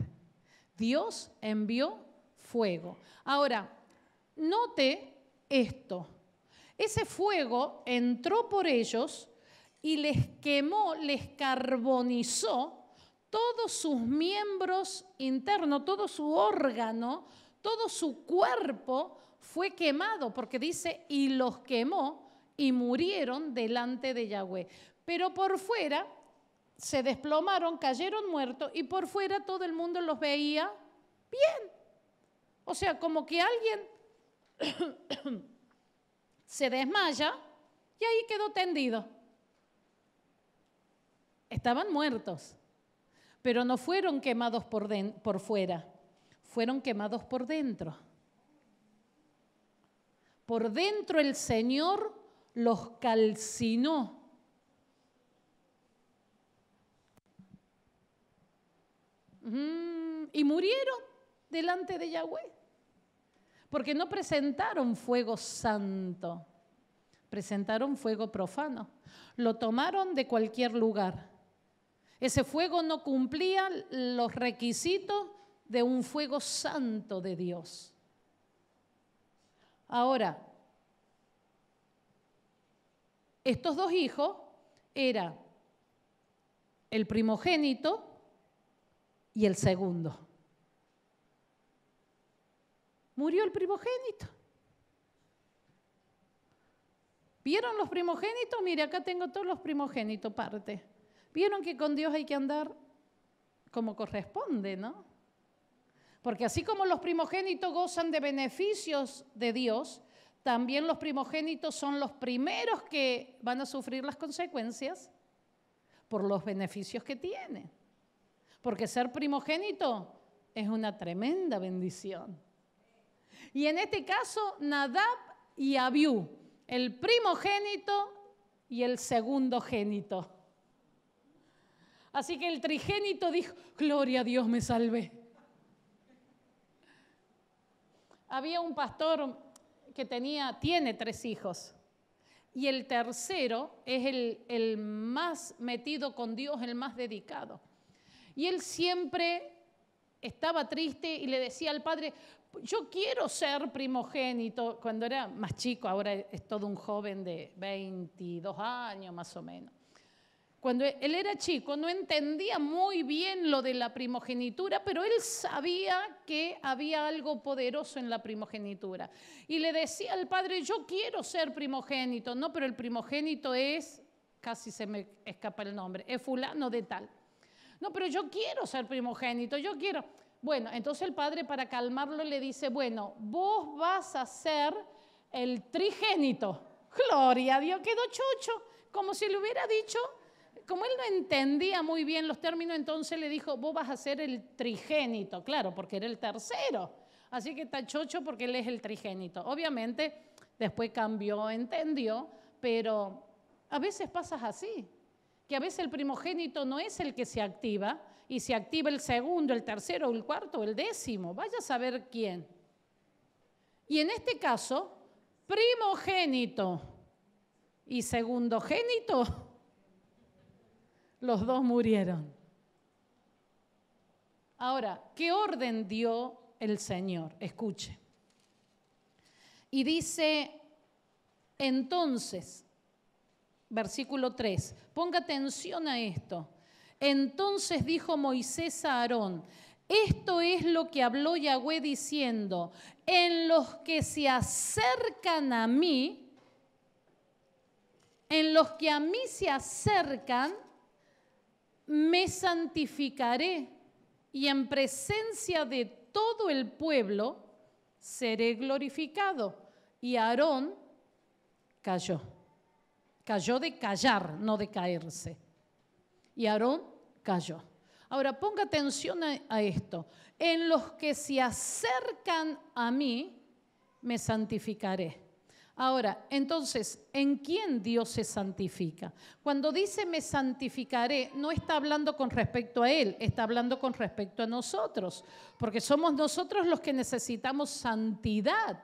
Dios envió fuego. Ahora, note esto. Ese fuego entró por ellos y les quemó, les carbonizó todos sus miembros internos, todo su órgano, todo su cuerpo fue quemado, porque dice, y los quemó y murieron delante de Yahweh. Pero por fuera se desplomaron, cayeron muertos y por fuera todo el mundo los veía bien. O sea, como que alguien se desmaya y ahí quedó tendido. Estaban muertos, pero no fueron quemados por, por fuera fueron quemados por dentro. Por dentro el Señor los calcinó. Mm, y murieron delante de Yahweh, porque no presentaron fuego santo, presentaron fuego profano. Lo tomaron de cualquier lugar. Ese fuego no cumplía los requisitos de un fuego santo de Dios. Ahora, estos dos hijos eran el primogénito y el segundo. Murió el primogénito. ¿Vieron los primogénitos? Mire, acá tengo todos los primogénitos, parte. ¿Vieron que con Dios hay que andar como corresponde, no? Porque así como los primogénitos gozan de beneficios de Dios, también los primogénitos son los primeros que van a sufrir las consecuencias por los beneficios que tienen. Porque ser primogénito es una tremenda bendición. Y en este caso, Nadab y Abiú, el primogénito y el segundo génito. Así que el trigénito dijo, gloria a Dios me salvé. había un pastor que tenía, tiene tres hijos. Y el tercero es el, el más metido con Dios, el más dedicado. Y él siempre estaba triste y le decía al padre, yo quiero ser primogénito, cuando era más chico, ahora es todo un joven de 22 años más o menos. Cuando él era chico no entendía muy bien lo de la primogenitura, pero él sabía que había algo poderoso en la primogenitura. Y le decía al padre, yo quiero ser primogénito, no, pero el primogénito es, casi se me escapa el nombre, es fulano de tal. No, pero yo quiero ser primogénito, yo quiero. Bueno, entonces el padre para calmarlo le dice, bueno, vos vas a ser el trigénito. Gloria a Dios, quedó chocho, como si le hubiera dicho como él no entendía muy bien los términos, entonces le dijo, vos vas a ser el trigénito, claro, porque era el tercero. Así que está chocho porque él es el trigénito. Obviamente, después cambió, entendió, pero a veces pasas así, que a veces el primogénito no es el que se activa y se activa el segundo, el tercero, el cuarto, el décimo, vaya a saber quién. Y en este caso, primogénito y segundogénito los dos murieron. Ahora, ¿qué orden dio el Señor? Escuche. Y dice, entonces, versículo 3, ponga atención a esto. Entonces dijo Moisés a Aarón, esto es lo que habló Yahweh diciendo, en los que se acercan a mí, en los que a mí se acercan, me santificaré y en presencia de todo el pueblo seré glorificado. Y Aarón cayó. Cayó de callar, no de caerse. Y Aarón cayó. Ahora ponga atención a, esto. En los que se acercan a mí, me santificaré. Ahora, entonces, ¿en quién Dios se santifica? Cuando dice me santificaré, no está hablando con respecto a Él, está hablando con respecto a nosotros, porque somos nosotros los que necesitamos santidad.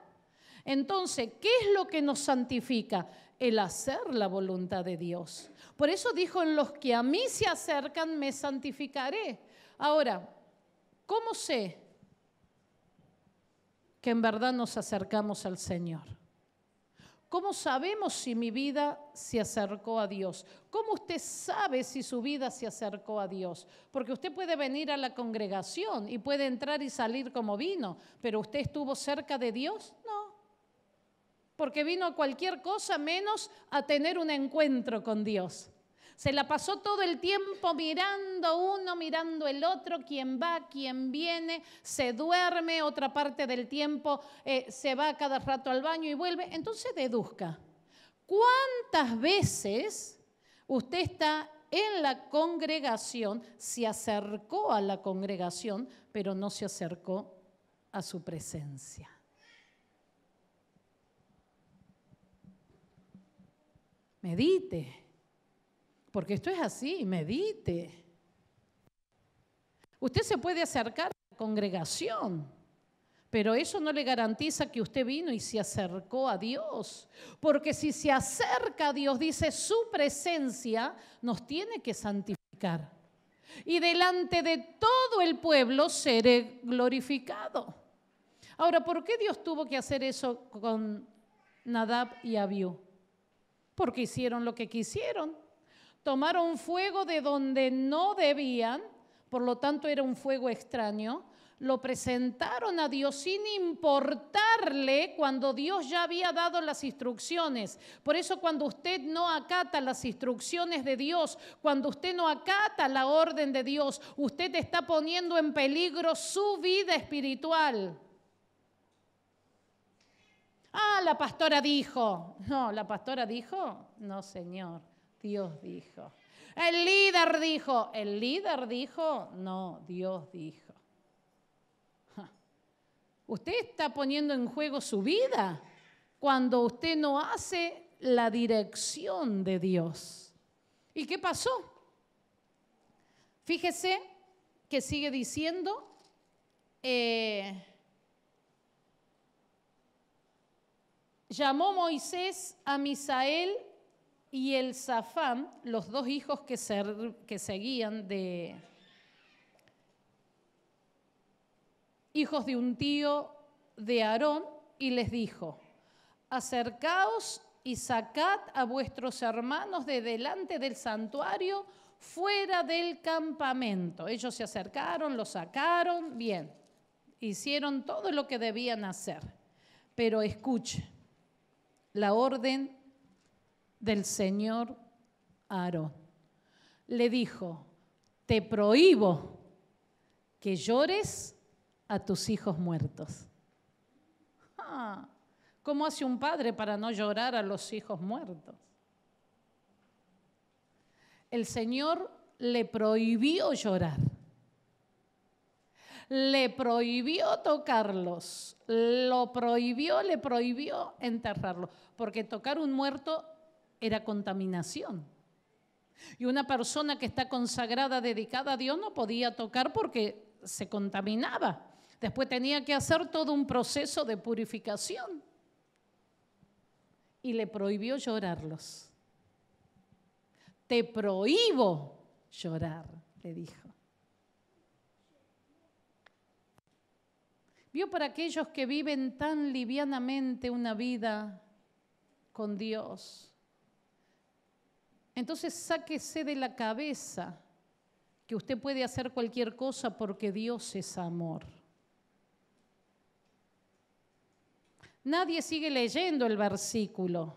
Entonces, ¿qué es lo que nos santifica? El hacer la voluntad de Dios. Por eso dijo, en los que a mí se acercan, me santificaré. Ahora, ¿cómo sé que en verdad nos acercamos al Señor? ¿Cómo sabemos si mi vida se acercó a Dios? ¿Cómo usted sabe si su vida se acercó a Dios? Porque usted puede venir a la congregación y puede entrar y salir como vino, pero usted estuvo cerca de Dios? No. Porque vino a cualquier cosa menos a tener un encuentro con Dios. Se la pasó todo el tiempo mirando uno, mirando el otro, quién va, quién viene, se duerme, otra parte del tiempo eh, se va cada rato al baño y vuelve. Entonces deduzca, ¿cuántas veces usted está en la congregación, se acercó a la congregación, pero no se acercó a su presencia? Medite. Porque esto es así, medite. Usted se puede acercar a la congregación, pero eso no le garantiza que usted vino y se acercó a Dios. Porque si se acerca a Dios, dice, su presencia nos tiene que santificar. Y delante de todo el pueblo seré glorificado. Ahora, ¿por qué Dios tuvo que hacer eso con Nadab y Abiú? Porque hicieron lo que quisieron tomaron fuego de donde no debían, por lo tanto era un fuego extraño, lo presentaron a Dios sin importarle cuando Dios ya había dado las instrucciones. Por eso cuando usted no acata las instrucciones de Dios, cuando usted no acata la orden de Dios, usted está poniendo en peligro su vida espiritual. Ah, la pastora dijo. No, la pastora dijo. No, señor. Dios dijo. El líder dijo, el líder dijo, no, Dios dijo. Usted está poniendo en juego su vida cuando usted no hace la dirección de Dios. ¿Y qué pasó? Fíjese que sigue diciendo, eh, llamó Moisés a Misael y el Zafán, los dos hijos que, que seguían de hijos de un tío de Aarón, y les dijo, acercaos y sacad a vuestros hermanos de delante del santuario, fuera del campamento. Ellos se acercaron, lo sacaron, bien, hicieron todo lo que debían hacer. Pero escuche la orden del Señor a Aarón. Le dijo, te prohíbo que llores a tus hijos muertos. Ah, ¿Cómo hace un padre para no llorar a los hijos muertos? El Señor le prohibió llorar le prohibió tocarlos, lo prohibió, le prohibió enterrarlos. porque tocar un muerto era contaminación. Y una persona que está consagrada, dedicada a Dios, no podía tocar porque se contaminaba. Después tenía que hacer todo un proceso de purificación. Y le prohibió llorarlos. Te prohíbo llorar, le dijo. Vio para aquellos que viven tan livianamente una vida con Dios, entonces sáquese de la cabeza que usted puede hacer cualquier cosa porque Dios es amor. Nadie sigue leyendo el versículo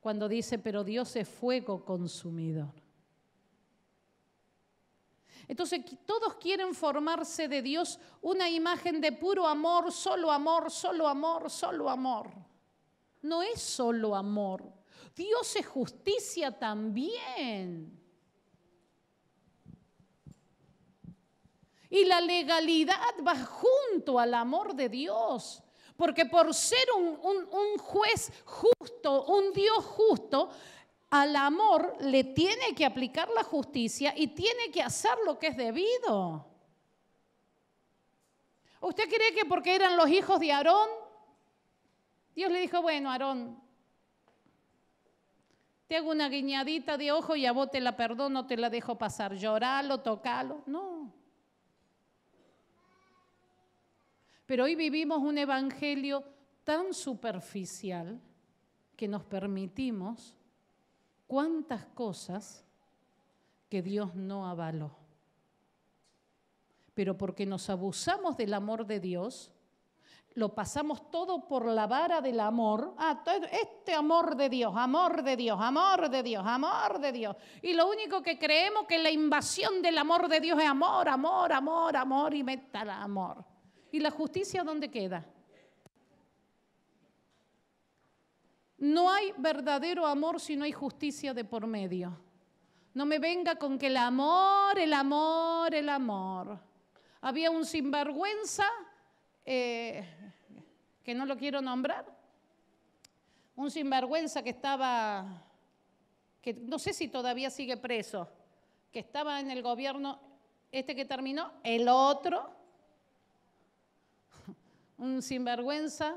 cuando dice, pero Dios es fuego consumidor. Entonces todos quieren formarse de Dios una imagen de puro amor, solo amor, solo amor, solo amor. No es solo amor. Dios es justicia también. Y la legalidad va junto al amor de Dios. Porque por ser un, un juez justo, un Dios justo, al amor le tiene que aplicar la justicia y tiene que hacer lo que es debido. ¿Usted cree que porque eran los hijos de Aarón, Dios le dijo, bueno, Aarón, te hago una guiñadita de ojo y a vos te la perdono, te la dejo pasar. Lloralo, tocalo. No. Pero hoy vivimos un evangelio tan superficial que nos permitimos cuántas cosas que Dios no avaló. Pero porque nos abusamos del amor de Dios, lo pasamos todo por la vara del amor. Ah, este amor de Dios, amor de Dios, amor de Dios, amor de Dios. Y lo único que creemos que la invasión del amor de Dios es amor, amor, amor, amor y meta el amor. ¿Y la justicia dónde queda? No hay verdadero amor si no hay justicia de por medio. No me venga con que el amor, el amor, el amor. Había un sinvergüenza eh, que no lo quiero nombrar, un sinvergüenza que estaba, que no sé si todavía sigue preso, que estaba en el gobierno, este que terminó, el otro, un sinvergüenza,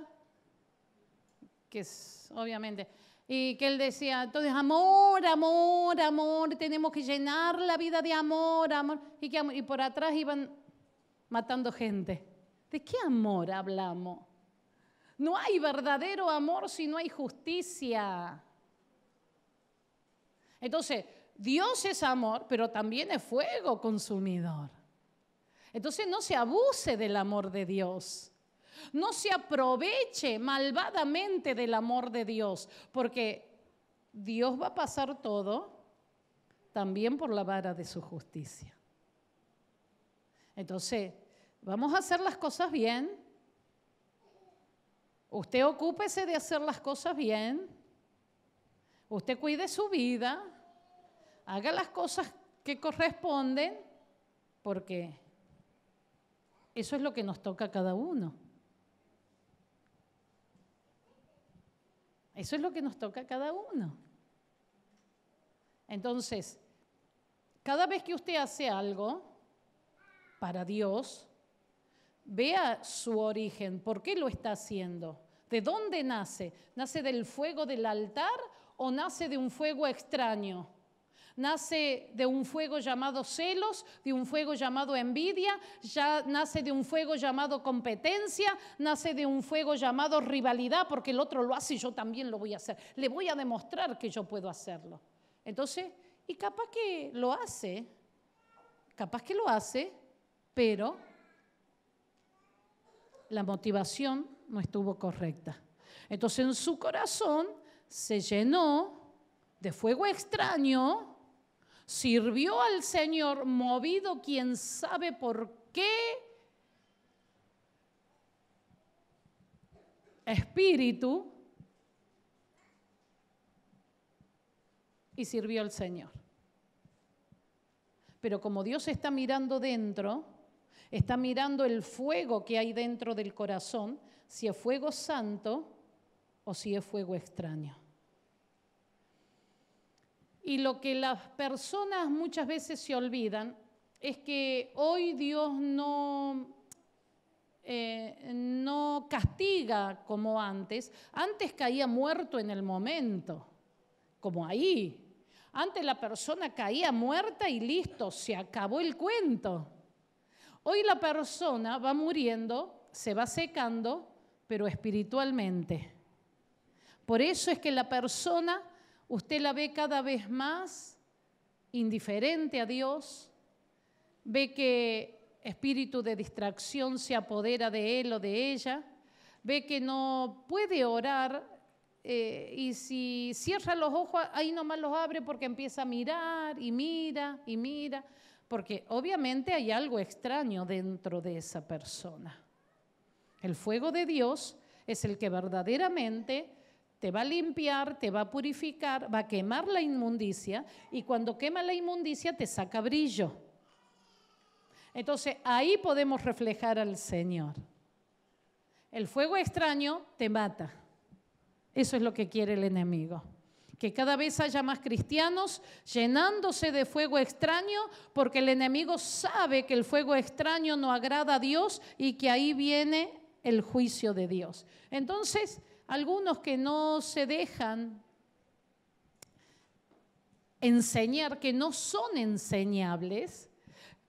que es obviamente, y que él decía, entonces, amor, amor, amor, tenemos que llenar la vida de amor, amor, y, que, y por atrás iban matando gente. ¿De qué amor hablamos? No hay verdadero amor si no hay justicia. Entonces, Dios es amor, pero también es fuego consumidor. Entonces no se abuse del amor de Dios. No se aproveche malvadamente del amor de Dios, porque Dios va a pasar todo también por la vara de su justicia. Entonces, Vamos a hacer las cosas bien. Usted ocúpese de hacer las cosas bien. Usted cuide su vida. Haga las cosas que corresponden, porque eso es lo que nos toca a cada uno. Eso es lo que nos toca a cada uno. Entonces, cada vez que usted hace algo para Dios, Vea su origen, ¿por qué lo está haciendo? ¿De dónde nace? ¿Nace del fuego del altar o nace de un fuego extraño? nace de un fuego llamado celos, de un fuego llamado envidia, ya nace de un fuego llamado competencia, nace de un fuego llamado rivalidad, porque el otro lo hace y yo también lo voy a hacer. Le voy a demostrar que yo puedo hacerlo. Entonces, y capaz que lo hace, capaz que lo hace, pero la motivación no estuvo correcta. Entonces en su corazón se llenó de fuego extraño, sirvió al Señor movido quien sabe por qué espíritu y sirvió al Señor. Pero como Dios está mirando dentro, Está mirando el fuego que hay dentro del corazón, si es fuego santo o si es fuego extraño. Y lo que las personas muchas veces se olvidan es que hoy Dios no, eh, no castiga como antes. Antes caía muerto en el momento, como ahí. Antes la persona caía muerta y listo, se acabó el cuento. Hoy la persona va muriendo, se va secando, pero espiritualmente. Por eso es que la persona, usted la ve cada vez más indiferente a Dios, ve que espíritu de distracción se apodera de él o de ella, ve que no puede orar eh, y si cierra los ojos, ahí nomás los abre porque empieza a mirar y mira y mira porque obviamente hay algo extraño dentro de esa persona. El fuego de Dios es el que verdaderamente te va a limpiar, te va a purificar, va a quemar la inmundicia y cuando quema la inmundicia te saca brillo. Entonces ahí podemos reflejar al Señor. El fuego extraño te mata. Eso es lo que quiere el enemigo que cada vez haya más cristianos llenándose de fuego extraño, porque el enemigo sabe que el fuego extraño no agrada a Dios y que ahí viene el juicio de Dios. Entonces, algunos que no se dejan enseñar, que no son enseñables,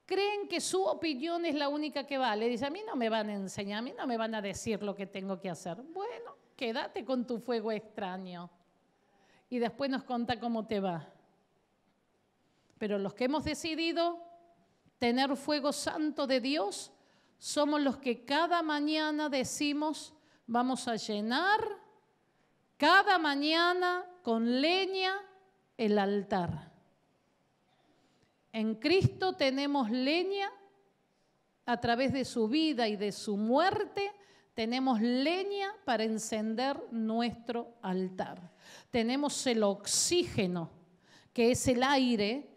creen que su opinión es la única que vale. Dice, a mí no me van a enseñar, a mí no me van a decir lo que tengo que hacer. Bueno, quédate con tu fuego extraño y después nos conta cómo te va. Pero los que hemos decidido tener fuego santo de Dios, somos los que cada mañana decimos, vamos a llenar cada mañana con leña el altar. En Cristo tenemos leña a través de su vida y de su muerte, tenemos leña para encender nuestro altar. Tenemos el oxígeno, que es el aire,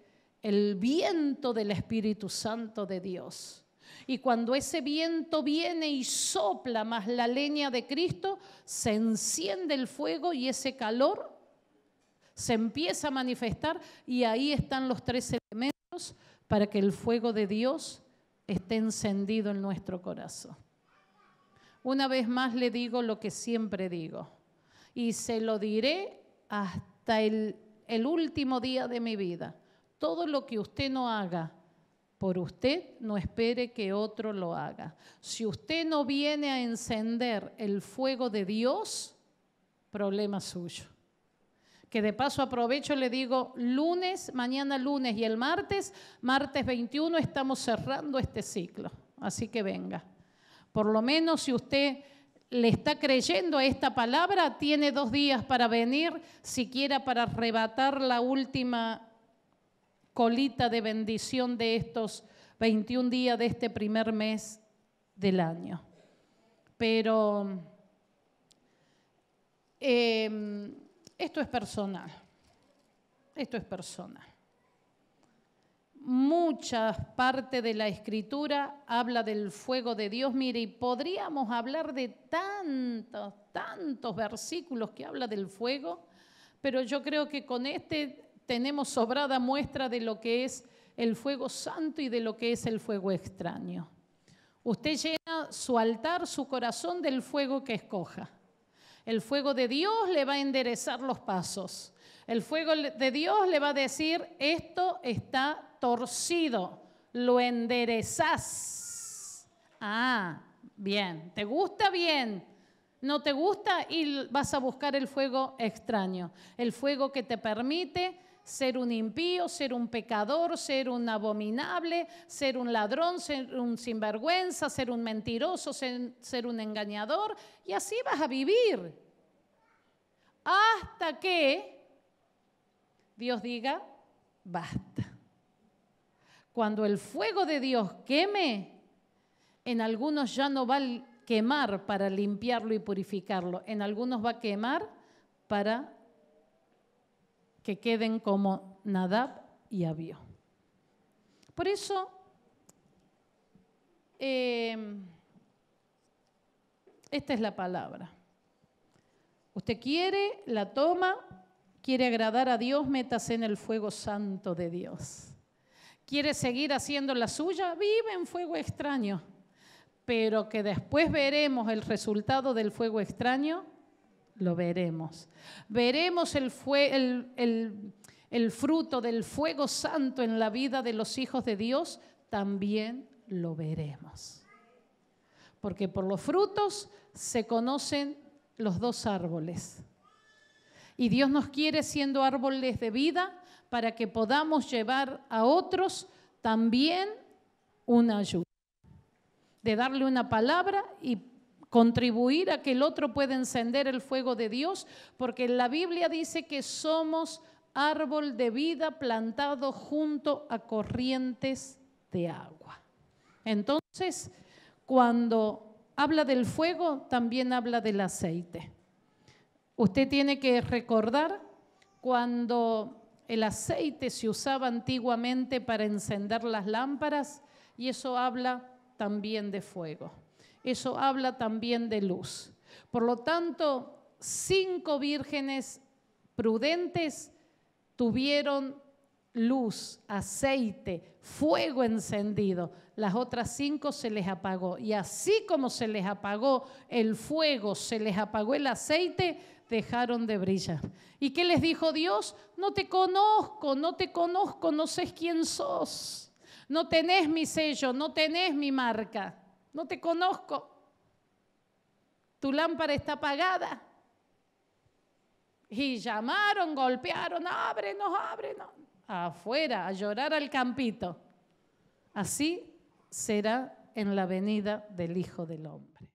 el viento del Espíritu Santo de Dios. Y cuando ese viento viene y sopla más la leña de Cristo, se enciende el fuego y ese calor se empieza a manifestar y ahí están los tres elementos para que el fuego de Dios esté encendido en nuestro corazón. Una vez más le digo lo que siempre digo y se lo diré hasta el, último día de mi vida. Todo lo que usted no haga por usted, no espere que otro lo haga. Si usted no viene a encender el fuego de Dios, problema suyo. Que de paso aprovecho, le digo, lunes, mañana lunes y el martes, martes 21, estamos cerrando este ciclo. Así que venga. Por lo menos si usted le está creyendo a esta palabra, tiene dos días para venir, siquiera para arrebatar la última colita de bendición de estos 21 días de este primer mes del año. Pero em, esto es personal, esto es personal muchas partes de la escritura habla del fuego de Dios. Mire, y podríamos hablar de tantos, tantos versículos que habla del fuego, pero yo creo que con este tenemos sobrada muestra de lo que es el fuego santo y de lo que es el fuego extraño. Usted llena su altar, su corazón del fuego que escoja. El fuego de Dios le va a enderezar los pasos. El fuego de Dios le va a decir, esto está torcido, lo enderezas. Ah, bien, te gusta bien, no te gusta y vas a buscar el fuego extraño, el fuego que te permite ser un impío, ser un pecador, ser un abominable, ser un ladrón, ser un sinvergüenza, ser un mentiroso, ser, ser un engañador, y así vas a vivir. Hasta que Dios diga, basta cuando el fuego de Dios queme, en algunos ya no va a quemar para limpiarlo y purificarlo, en algunos va a quemar para que queden como Nadab y Abió. Por eso, em, esta es la palabra. Usted quiere, la toma, quiere agradar a Dios, métase en el fuego santo de Dios quiere seguir haciendo la suya, vive en fuego extraño. Pero que después veremos el resultado del fuego extraño, lo veremos. Veremos el, el fruto del fuego santo en la vida de los hijos de Dios, también lo veremos. Porque por los frutos se conocen los dos árboles. Y Dios nos quiere siendo árboles de vida para que podamos llevar a otros también una ayuda, de darle una palabra y contribuir a que el otro pueda encender el fuego de Dios, porque la Biblia dice que somos árbol de vida plantado junto a corrientes de agua. Entonces, cuando habla del fuego, también habla del aceite. Usted tiene que recordar cuando el aceite se usaba antiguamente para encender las lámparas y eso habla también de fuego. Eso habla también de luz. Por lo tanto, cinco vírgenes prudentes tuvieron luz, aceite, fuego encendido. Las otras cinco se les apagó. Y así como se les apagó el fuego, se les apagó el aceite, dejaron de brillar. ¿Y qué les dijo Dios? No te conozco, no te conozco, no sé quién sos. No tenés mi sello, no tenés mi marca, no te conozco. Tu lámpara está apagada. Y llamaron, golpearon, ábrenos, ábrenos. Afuera, a llorar al campito. Así será en la venida del Hijo del Hombre.